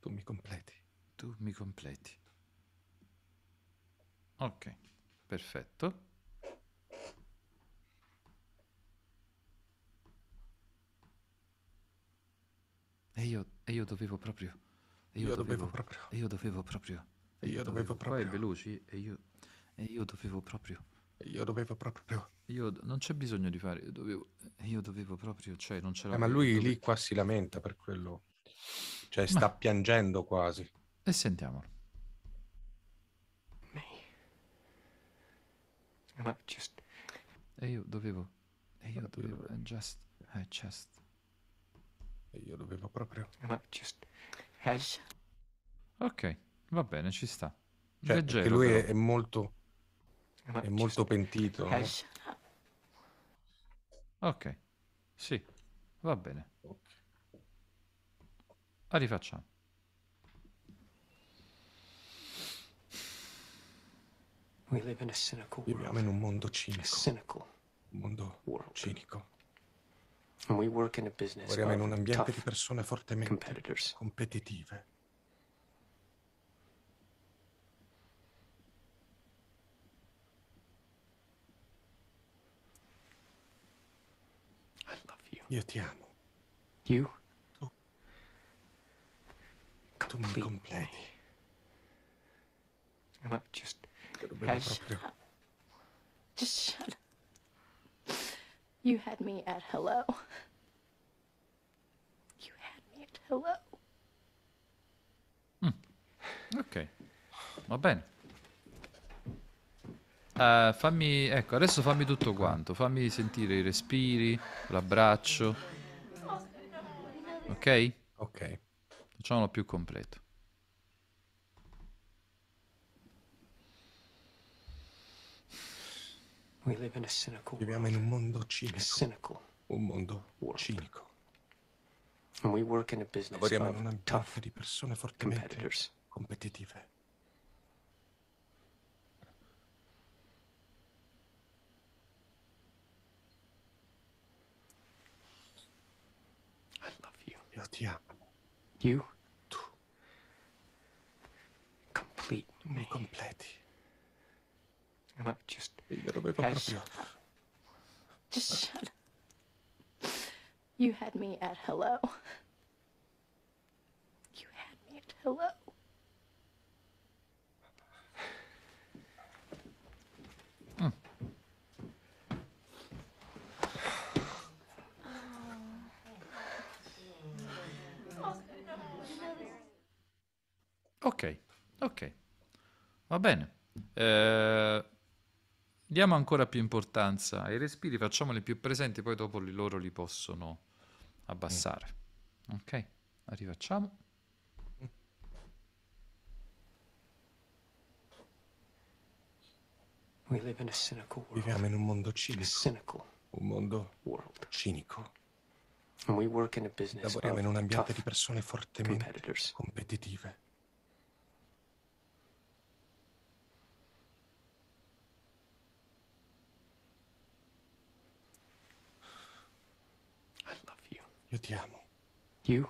Tu mi completi. Tu mi completi. Ok, perfetto. E io, e io dovevo proprio... E io, io dovevo, dovevo, proprio... E io dovevo proprio... E io, dovevo, proprio... Vai veloci e io... E io dovevo proprio... E io dovevo proprio... Io non c'è bisogno di fare... Io dovevo, io dovevo proprio... Cioè non c'era... Eh, ma lui dovevo... lì qua si lamenta per quello... Cioè ma... sta piangendo quasi. E sentiamolo. Just... E io dovevo... E io dovevo... I eh, just... I eh, just... Io dovevo proprio... No, just... Eh. Ok, va bene, ci sta. Cioè, Leggero, perché lui però. è molto... No, è molto eh, pentito. No? Ok, sì, va bene. La rifacciamo. Viviamo in un mondo cinico. Un mondo cinico. Lavoriamo in un ambiente di persone fortemente competitive. Io ti amo. You? Tu. Tu mi completi. And I'm just... Dovevo proprio... Uh, just shut up. You had me at hello. You had me at hello. Mm. Ok, va bene. Uh, fammi, ecco, adesso fammi tutto quanto. Fammi sentire i respiri, l'abbraccio. Ok? Ok. Facciamolo più completo. Viviamo in un mondo cinico. Un mondo cinico. Lavoriamo in un ambiente di persone fortemente competitive. Io ti amo. You? Tu. Complete Mi completi. And I just 여러분 봐봐요. Er Just shut up. You had me at hello. You had me at hello. Ok, ok, va bene. Eh, Diamo ancora più importanza ai respiri, facciamoli più presenti, poi dopo li loro li possono abbassare. Mm. Ok, rifacciamo. Viviamo in un mondo cinico. Un mondo world. cinico. Lavoriamo in un ambiente di persone fortemente competitive. Io ti amo. You?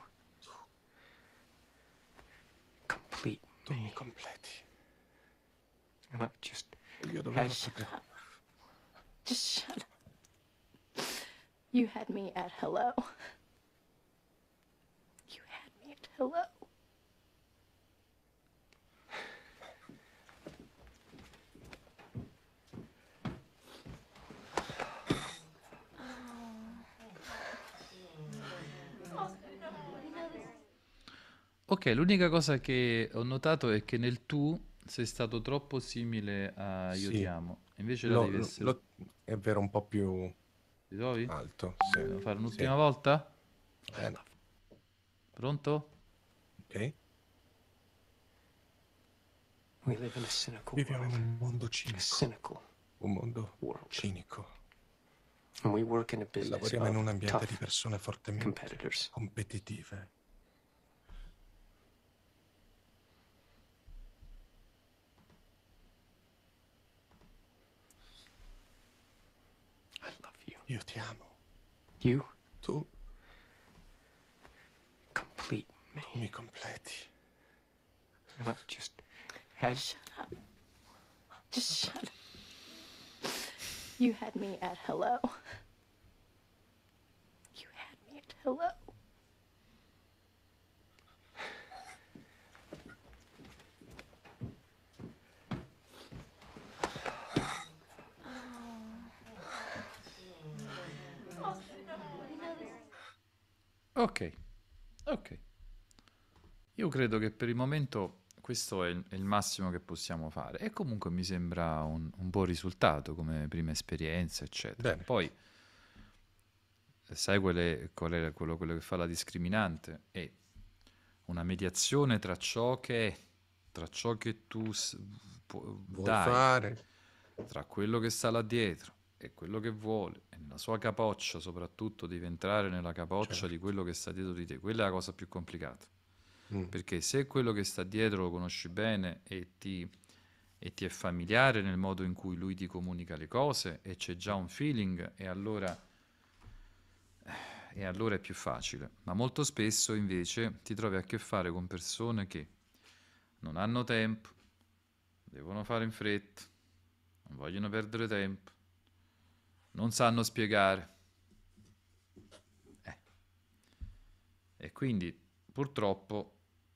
Complete tu me. mi completi. And i just... Io dovevo sapere. Just shut up. You had me at hello. You had me at hello. Ok, l'unica cosa che ho notato è che nel tu sei stato troppo simile a Io Sì, ti amo. Invece lo- devi essere... lo- è vero un po' più Ti trovi? alto. Sì, Devo fare sì. un'ultima volta? Eh, no. Pronto? Ok. Viviamo in un mondo cinico, un mondo world. cinico. we work in a business Lavoriamo in un ambiente di persone fortemente competitive Io ti amo. You? Tu. Complete me. Tu mi completi. i just had. Shut up. Just shut up. You had me at hello. You had me at hello. Ok, ok. Io credo che per il momento questo è il, è il massimo che possiamo fare e comunque mi sembra un, un buon risultato come prima esperienza, eccetera. Bene. Poi segue le, quello, quello, che fa la discriminante è una mediazione tra ciò che, è, tra ciò che tu s- pu- vuoi dai, fare, tra quello che sta là dietro è quello che vuole, è nella sua capoccia soprattutto devi entrare nella capoccia certo. di quello che sta dietro di te, quella è la cosa più complicata. Mm. Perché se quello che sta dietro lo conosci bene e ti, e ti è familiare nel modo in cui lui ti comunica le cose e c'è già un feeling, e allora eh, e allora è più facile. Ma molto spesso invece ti trovi a che fare con persone che non hanno tempo, devono fare in fretta, non vogliono perdere tempo, non sanno spiegare. Eh. E quindi purtroppo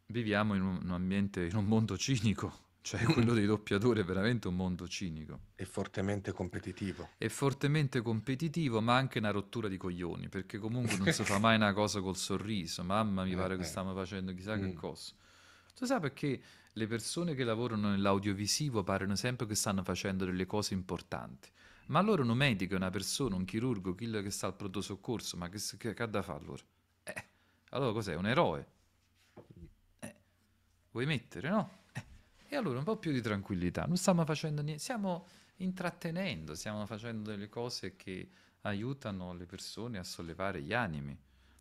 viviamo in un ambiente, in un mondo cinico, cioè mm. quello dei doppiatori è veramente un mondo cinico. E fortemente competitivo. E fortemente competitivo, ma anche una rottura di coglioni, perché comunque non si fa mai una cosa col sorriso, mamma mi pare eh. che eh. stiamo facendo chissà mm. che cosa. Tu sai perché le persone che lavorano nell'audiovisivo parano sempre che stanno facendo delle cose importanti, ma allora un medico, una persona, un chirurgo, chi che sta al pronto soccorso, ma che, che, che ha da fare allora? Eh, allora cos'è? Un eroe? Eh, vuoi mettere, no? Eh, e allora un po' più di tranquillità, non stiamo facendo niente, stiamo intrattenendo, stiamo facendo delle cose che aiutano le persone a sollevare gli animi,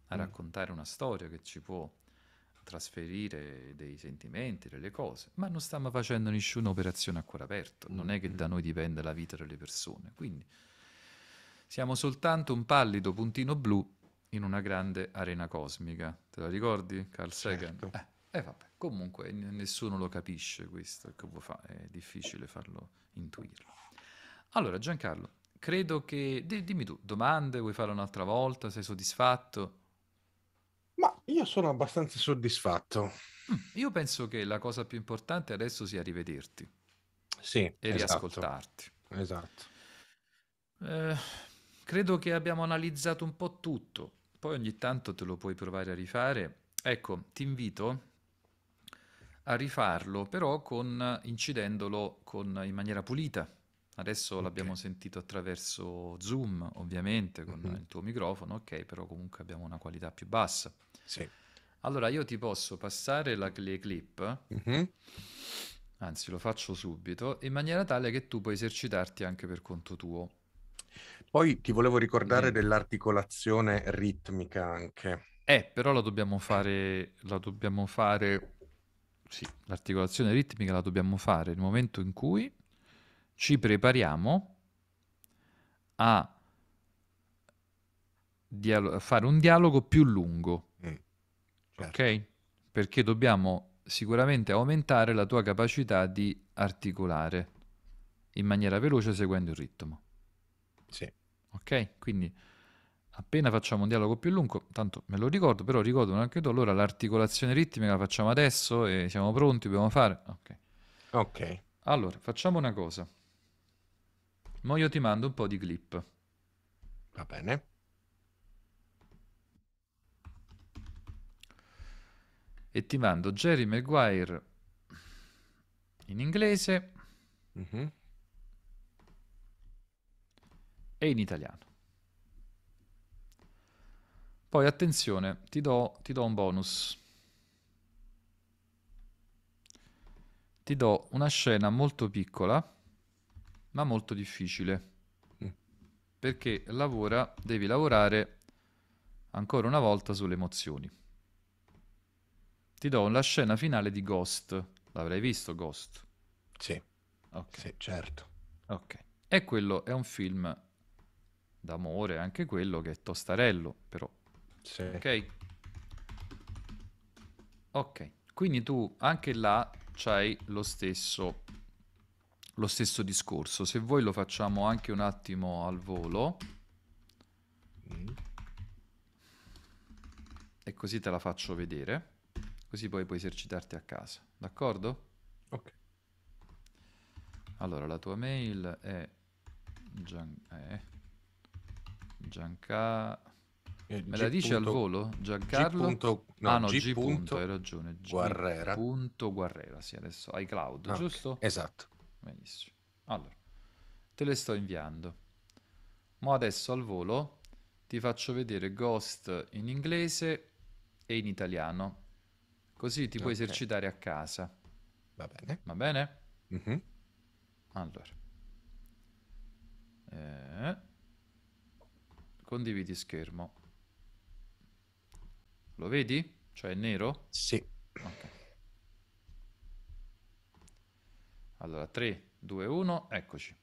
a mm. raccontare una storia che ci può trasferire dei sentimenti, delle cose, ma non stiamo facendo nessuna operazione a cuore aperto, non è che da noi dipende la vita delle persone, quindi siamo soltanto un pallido puntino blu in una grande arena cosmica, te la ricordi Carl Sagan? Certo. Eh, eh, vabbè, comunque nessuno lo capisce questo, che vuoi fare, è difficile farlo intuirlo. Allora Giancarlo, credo che, D- dimmi tu, domande, vuoi fare un'altra volta, sei soddisfatto? Ma io sono abbastanza soddisfatto. Mm, io penso che la cosa più importante adesso sia rivederti sì, e esatto. riascoltarti. Esatto. Eh, credo che abbiamo analizzato un po' tutto, poi ogni tanto te lo puoi provare a rifare. Ecco, ti invito a rifarlo, però con, incidendolo con, in maniera pulita. Adesso okay. l'abbiamo sentito attraverso Zoom, ovviamente, con mm-hmm. il tuo microfono, ok, però comunque abbiamo una qualità più bassa. Sì. Allora io ti posso passare la, le clip, mm-hmm. anzi lo faccio subito, in maniera tale che tu puoi esercitarti anche per conto tuo. Poi ti volevo ricordare Niente. dell'articolazione ritmica anche. Eh, però la dobbiamo fare, la dobbiamo fare, sì, l'articolazione ritmica la dobbiamo fare nel momento in cui ci prepariamo a dialo- fare un dialogo più lungo. Certo. ok? Perché dobbiamo sicuramente aumentare la tua capacità di articolare in maniera veloce seguendo il ritmo. Sì. Ok? Quindi appena facciamo un dialogo più lungo, tanto me lo ricordo, però ricordo anche tu, allora l'articolazione ritmica la facciamo adesso e siamo pronti, dobbiamo fare. Ok. Ok. Allora, facciamo una cosa. Mo io ti mando un po' di clip. Va bene. e ti mando Jerry Maguire in inglese mm-hmm. e in italiano. Poi attenzione, ti do, ti do, un bonus. Ti do una scena molto piccola, ma molto difficile. Mm. Perché lavora, devi lavorare ancora una volta sulle emozioni. Ti do la scena finale di Ghost. L'avrai visto Ghost? Sì. Okay. Sì, certo. Ok. E quello è un film d'amore, anche quello che è tostarello, però. Sì. Ok. Ok. Quindi tu anche là c'hai lo stesso lo stesso discorso. Se voi lo facciamo anche un attimo al volo. Mm. E così te la faccio vedere. Così poi puoi esercitarti a casa, d'accordo? Ok. Allora, la tua mail è Gian... eh. Gianca... Eh, me la dice al volo? Giancarlo? G punto, no, ah no, G, G punto, hai ragione. G Guerrera. Punto Guerrera, sì, adesso iCloud, ah, giusto? Esatto. Benissimo. Allora, te le sto inviando. Ma adesso al volo ti faccio vedere Ghost in inglese e in italiano Così ti puoi okay. esercitare a casa. Va bene. Va bene? Mm-hmm. Allora. Eh. Condividi schermo. Lo vedi? Cioè è nero? Sì. Okay. Allora, 3, 2, 1, eccoci.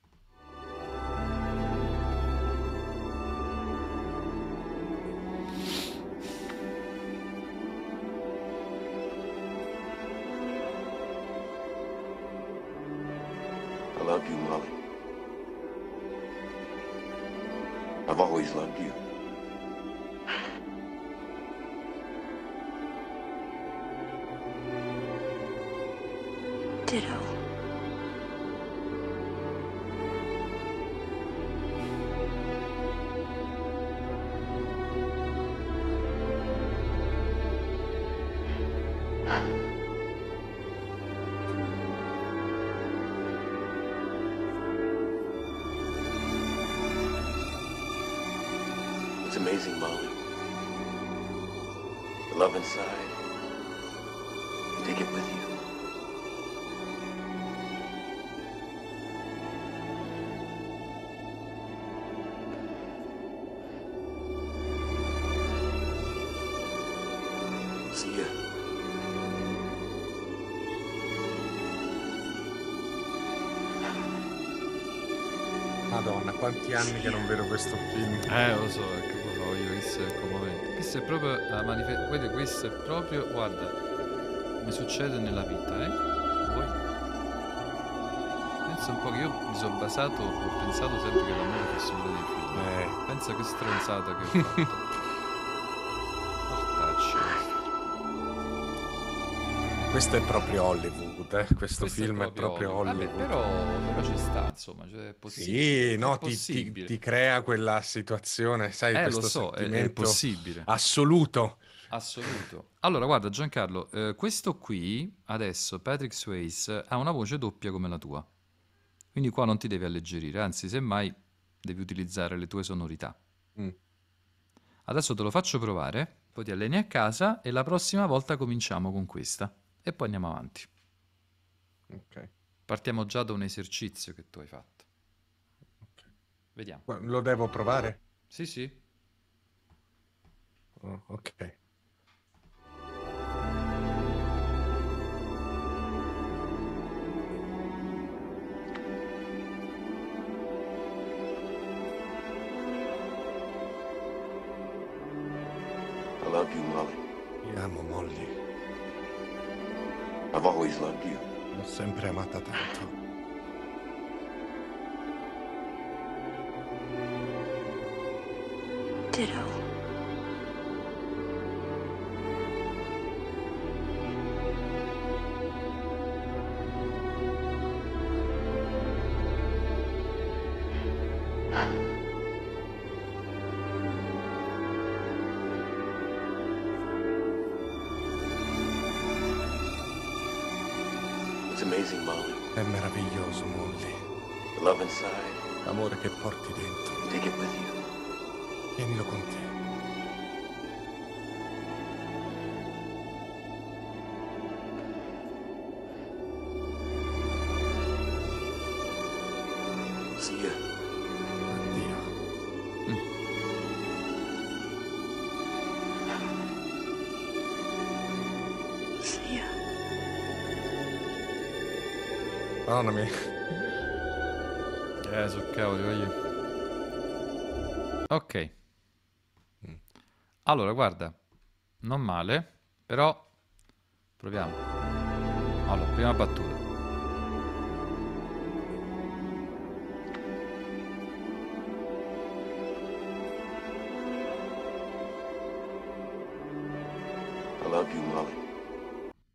questo film. Eh, lo so, che cosa voglio che sia commovente. Questo è proprio la eh, manifestazione. Vedete, questo è proprio, guarda, mi succede nella vita, eh? Voi? pensa un po' che io mi sono basato, ho pensato sempre che l'amore fosse uno dei film. Eh. Pensa che stronzata che ho fatto. questo è proprio Hollywood, eh? questo, questo, film è proprio, è proprio Hollywood. Vabbè, però insomma, cioè, è possibile. Sì, no, è ti, possibile. Ti, ti, crea quella situazione, sai, eh, lo so, è, è, possibile. Assoluto. Assoluto. Allora, guarda Giancarlo, eh, questo qui, adesso, Patrick Swayze, ha una voce doppia come la tua. Quindi qua non ti devi alleggerire, anzi, semmai devi utilizzare le tue sonorità. Mm. Adesso te lo faccio provare, poi ti alleni a casa e la prossima volta cominciamo con questa. E poi andiamo avanti. Ok. Partiamo già da un esercizio che tu hai fatto. Okay. Vediamo. Lo devo provare? Sì, sì. Oh, ok. I love you, Molly. Ti amo, Molly. I've always loved you. L'ho sempre amata tanto. Ditto. Deuteronomy. eh, so cavoli, voglio. Ok. Mm. Allora, guarda. Non male, però... Proviamo. Allora, prima battuta.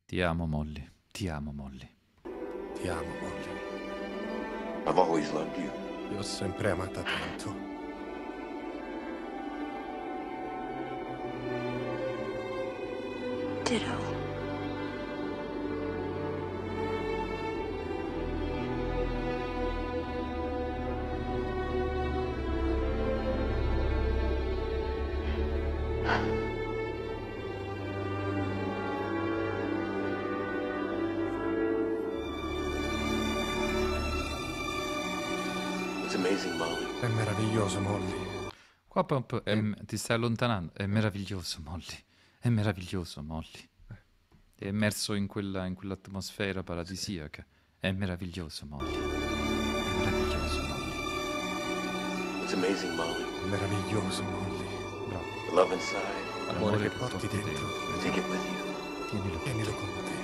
Ti amo Molly, ti amo Molly. Ti amo, I've always loved you. Io ho sempre amata tanto. Ditto. Up, up, è, eh. ti stai allontanando. È meraviglioso, Molly. È meraviglioso, Molly. È immerso in, quella, in quell'atmosfera paradisiaca. È meraviglioso, Molly. È meraviglioso, Molly. It's amazing, Molly. È meraviglioso, Molly. Bravo. The love inside. L'amore che porti dentro. dentro. Take it with you. Tienilo, Tienilo con te.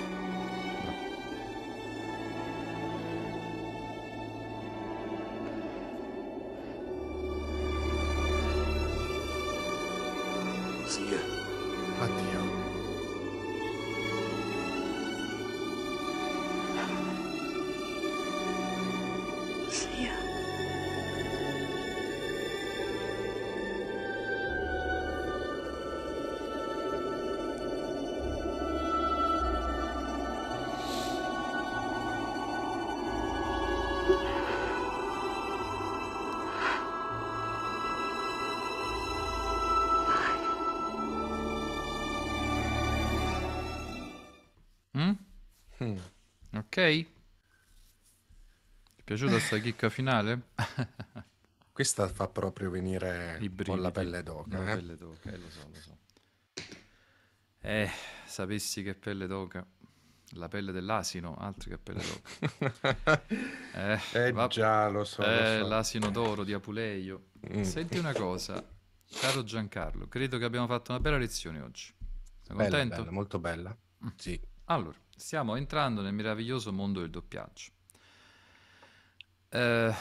Ti è piaciuta sta chicca finale? Questa fa proprio venire con la pelle d'oca. La eh? pelle d'oca, eh, lo so, lo so. Eh, sapessi che pelle d'oca. La pelle dell'asino, altro che pelle d'oca. eh, eh va... già, lo so, eh, lo so. L'asino d'oro di Apuleio. Mm. Senti una cosa, caro Giancarlo, credo che abbiamo fatto una bella lezione oggi. Sei bella, Bella, molto bella. Mm. Sì. Allora, Stiamo entrando nel meraviglioso mondo del doppiaggio. Eh,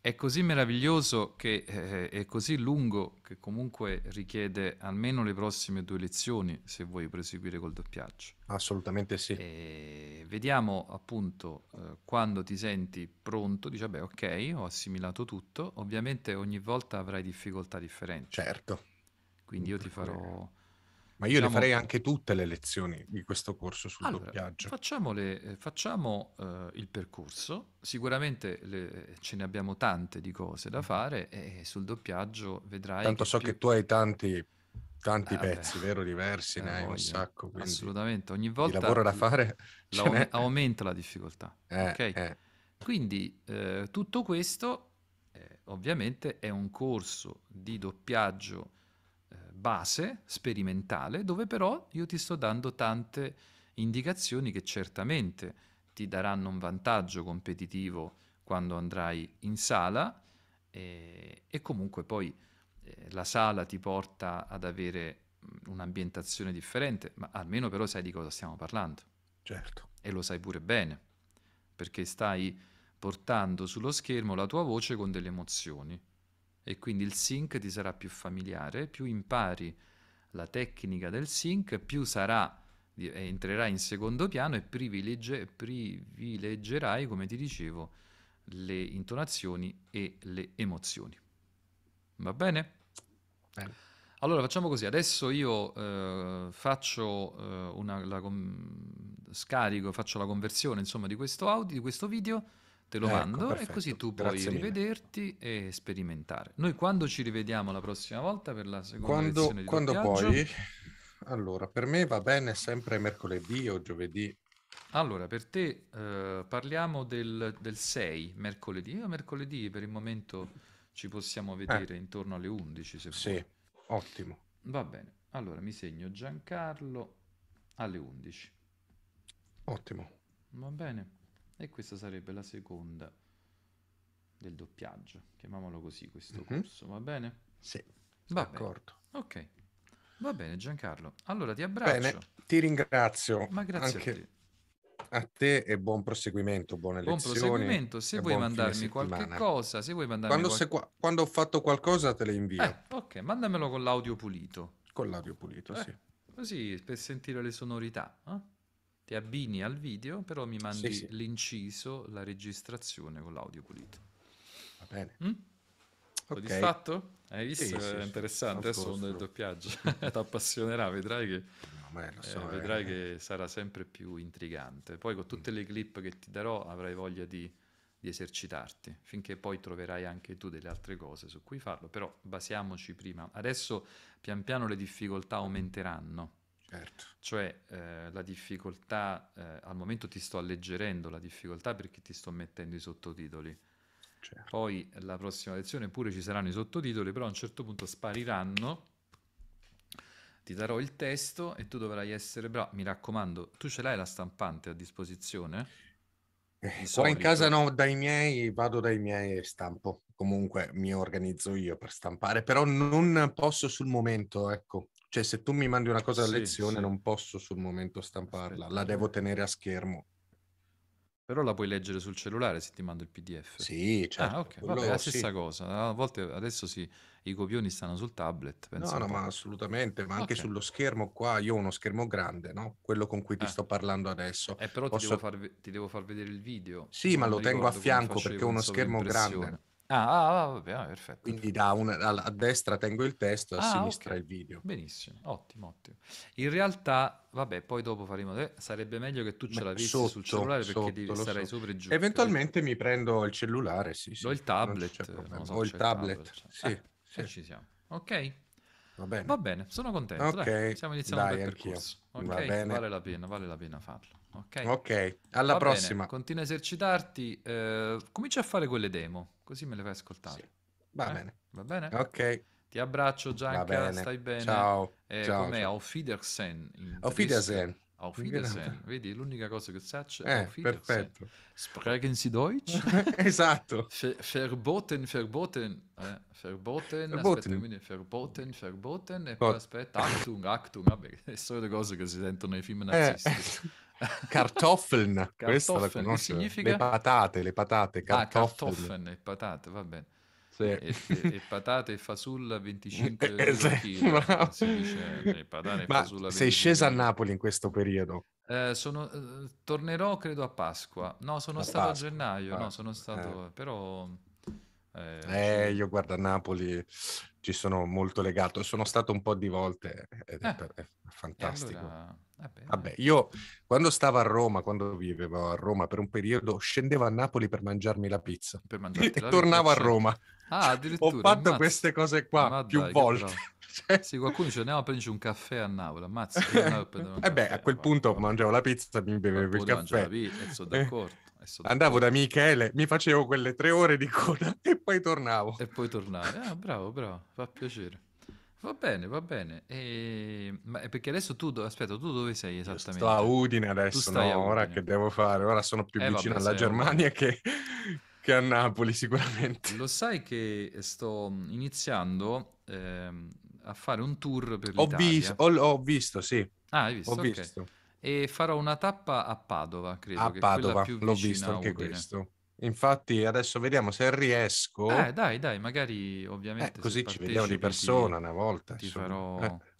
è così meraviglioso che eh, è così lungo che comunque richiede almeno le prossime due lezioni se vuoi proseguire col doppiaggio. Assolutamente sì. E vediamo appunto eh, quando ti senti pronto, dici beh ok, ho assimilato tutto, ovviamente ogni volta avrai difficoltà differenti. Certo. Quindi io ti farò eh, ma io diciamo... le farei anche tutte le lezioni di questo corso sul allora, doppiaggio. Facciamole, eh, facciamo eh, il percorso, sicuramente le, eh, ce ne abbiamo tante di cose da fare e sul doppiaggio vedrai... Tanto che so più... che tu hai tanti, tanti ah, pezzi, beh, vero? Diversi, eh, ne hai voglia. un sacco. Assolutamente, ogni volta... Il lavoro da fare... La, aumenta la difficoltà. Eh, okay? eh. Quindi tutto questo ovviamente è un corso di doppiaggio base, sperimentale, dove però io ti sto dando tante indicazioni che certamente ti daranno un vantaggio competitivo quando andrai in sala e, eh, e comunque poi eh, la sala ti porta ad avere un'ambientazione differente, ma almeno però sai di cosa stiamo parlando. Certo. E lo sai pure bene, perché stai portando sullo schermo la tua voce con delle emozioni e quindi il sync ti sarà più familiare, più impari la tecnica del sync, più sarà eh, entrerà in secondo piano e privilege, privilegerai, come ti dicevo, le intonazioni e le emozioni. Va bene? bene. Allora facciamo così, adesso io eh, faccio, eh, una, la, scarico, faccio la conversione insomma, di questo audio, di questo video te lo ecco, mando perfetto. e così tu puoi Grazie rivederti e sperimentare. Noi quando ci rivediamo la prossima volta per la seconda quando, lezione Quando puoi? Allora, per me va bene sempre mercoledì o giovedì. Allora, per te eh, parliamo del, del, 6, mercoledì. Io mercoledì per il momento ci possiamo eh. vedere eh. intorno alle 11, se Sì, ottimo. Va bene. Allora, mi segno Giancarlo alle 11. Ottimo. Va bene e questa sarebbe la seconda del doppiaggio, chiamiamolo così questo mm-hmm. corso, va bene? Sì, va d'accordo. Bene. Ok, va bene Giancarlo, allora ti abbraccio. Bene, ti ringrazio. Ma grazie anche... a te a te e buon proseguimento, buone buon lezioni. Buon proseguimento, se vuoi mandarmi qualche cosa, se vuoi mandarmi quando, qual... qua... quando ho fatto qualcosa te le invio. Eh, ok, mandamelo con l'audio pulito. Con l'audio pulito, eh, sì. Così per sentire le sonorità. Eh? ti abbini al video, però mi mandi sì, sì. l'inciso, la registrazione con l'audio pulito. Va bene. Mm? Soddisfatto? Okay. Hai visto? Sì, è interessante, adesso con del doppiaggio. ti appassionerà, vedrai che... No, eh, so, eh, vedrai eh. che sarà sempre più intrigante. Poi con tutte le clip che ti darò avrai voglia di, di esercitarti, finché poi troverai anche tu delle altre cose su cui farlo, però basiamoci prima. Adesso pian piano le difficoltà aumenteranno, Certo. Cioè eh, la difficoltà, eh, al momento ti sto alleggerendo la difficoltà perché ti sto mettendo i sottotitoli. Certo. Poi la prossima lezione pure ci saranno i sottotitoli, però a un certo punto spariranno, ti darò il testo e tu dovrai essere bravo. Mi raccomando, tu ce l'hai la stampante a disposizione? Eh, in casa no, dai miei, vado dai miei e stampo. Comunque mi organizzo io per stampare, però non posso sul momento, ecco. Cioè, se tu mi mandi una cosa da lezione, sì, non posso sul momento stamparla, la devo tenere a schermo. Però la puoi leggere sul cellulare se ti mando il PDF. Sì, certo. Ah, okay. Vabbè, è la stessa sì. cosa. A volte adesso sì, i copioni stanno sul tablet. no, no, ma assolutamente, ma okay. anche sullo schermo qua, io ho uno schermo grande, no? Quello con cui ti eh. sto parlando adesso. Eh, però Posso... ti, devo far, ti, devo far, vedere il video. Sì, ma lo tengo a fianco perché ho uno schermo grande. Ah, ah, ah vabbè, perfetto. Quindi da un, a, a, destra tengo il testo, a ah, sinistra okay. il video. Benissimo, ottimo, ottimo. In realtà, vabbè, poi dopo faremo... Eh, sarebbe meglio che tu ce Ma l'avessi sul cellulare perché sotto, devi, sarai so. sopra e giù. Eventualmente mi prendo il cellulare, sì, sì. O il tablet. Non so, o il tablet, tablet. sì. Eh, sì. ci siamo. Ok? Va bene. Va bene, sono contento. Ok. Dai, stiamo iniziando Dai, il percorso. Okay? Vale la pena, vale la pena farlo. Ok, okay. alla Va prossima. Bene. Continua a esercitarti. Eh, comincia a fare quelle demo così me le fai ascoltare. Sì. Va eh? bene. Va bene? Ok. Ti abbraccio Gianca, bene. stai bene. Ciao. Eh, ciao, com'è? Ciao. Auf Wiedersehen. Auf Wiedersehen. Vedi, l'unica cosa che sa è eh, perfetto. Sprechen Sie Deutsch? esatto. verboten, verboten. Eh, verboten, verboten. Aspetta, verboten, verboten. E poi aspetta, Achtung, Achtung. Vabbè, è solo le cose che si sentono nei film eh. nazisti. Eh. Kartoffeln, Kartoffeln la conosco. Significa... Le patate, le patate, Kartoffeln. Ah, Kartoffeln e patate, va bene. Sì. E, e, e, patate e fasulla 25 eh, sì, chilo, no. si dice, le patate, e fasulla sei scesa a Napoli in questo periodo? Eh, sono, eh, tornerò credo a Pasqua. No, sono a stato Pasqua. a gennaio, ah. no, sono eh. stato, però eh, eh io guarda Napoli ci sono molto legato, sono stato un po' di volte ed è, eh, è fantastico. Eh, allora, vabbè, vabbè, io quando stavo a Roma, quando vivevo a Roma per un periodo, scendevo a Napoli per mangiarmi la pizza la e la tornavo pizza. a Roma. Ah, cioè, Ho fatto ammazza. queste cose qua Ma più volte. Cioè sì, qualcuno dice andiamo a prenderci un caffè a Napoli, ammazza. eh beh, a quel punto mangiavo la pizza e mi bevevo il caffè. La sono eh, d'accordo adesso. Andavo da Michele, mi facevo quelle tre ore di coda e poi tornavo. E poi tornavo. Ah, bravo, bravo, fa piacere. Va bene, va bene. E... perché adesso tu, do... aspetta, tu dove sei esattamente? Sto a Udine adesso, no, a Udine. ora che devo fare? Ora sono più eh, vicino vabbè, alla Germania che... che, a Napoli sicuramente. Lo sai che sto mm, iniziando ehm, a fare un tour per ho l'Italia? Visto, ho, ho visto, sì. Ah, hai visto? Ho okay. visto e farò una tappa a Padova, credo. A Padova, l'ho visto anche Udine. questo. Infatti adesso vediamo se riesco. Eh dai, dai, magari ovviamente... Eh, così ci vediamo di persona ti, una volta. Ti farò... Eh.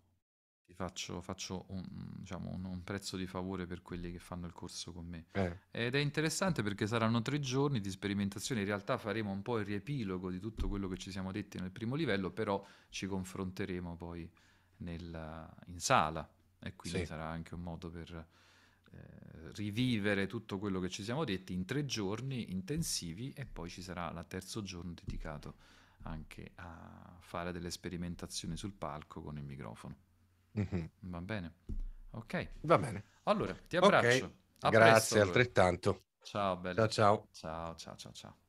Ti faccio, faccio un, diciamo, un, un, prezzo di favore per quelli che fanno il corso con me. Eh. Ed è interessante perché saranno tre giorni di sperimentazione. In realtà faremo un po' il riepilogo di tutto quello che ci siamo detti nel primo livello, però ci confronteremo poi nel, in sala e quindi sì. sarà anche un modo per eh, rivivere tutto quello che ci siamo detti in tre giorni intensivi e poi ci sarà il terzo giorno dedicato anche a fare delle sperimentazioni sul palco con il microfono. Mm-hmm. Va bene? Ok. Va bene. Allora, ti abbraccio. Okay. Grazie presto, altrettanto. Ciao, bello. Ciao, ciao. Ciao, ciao, ciao, ciao.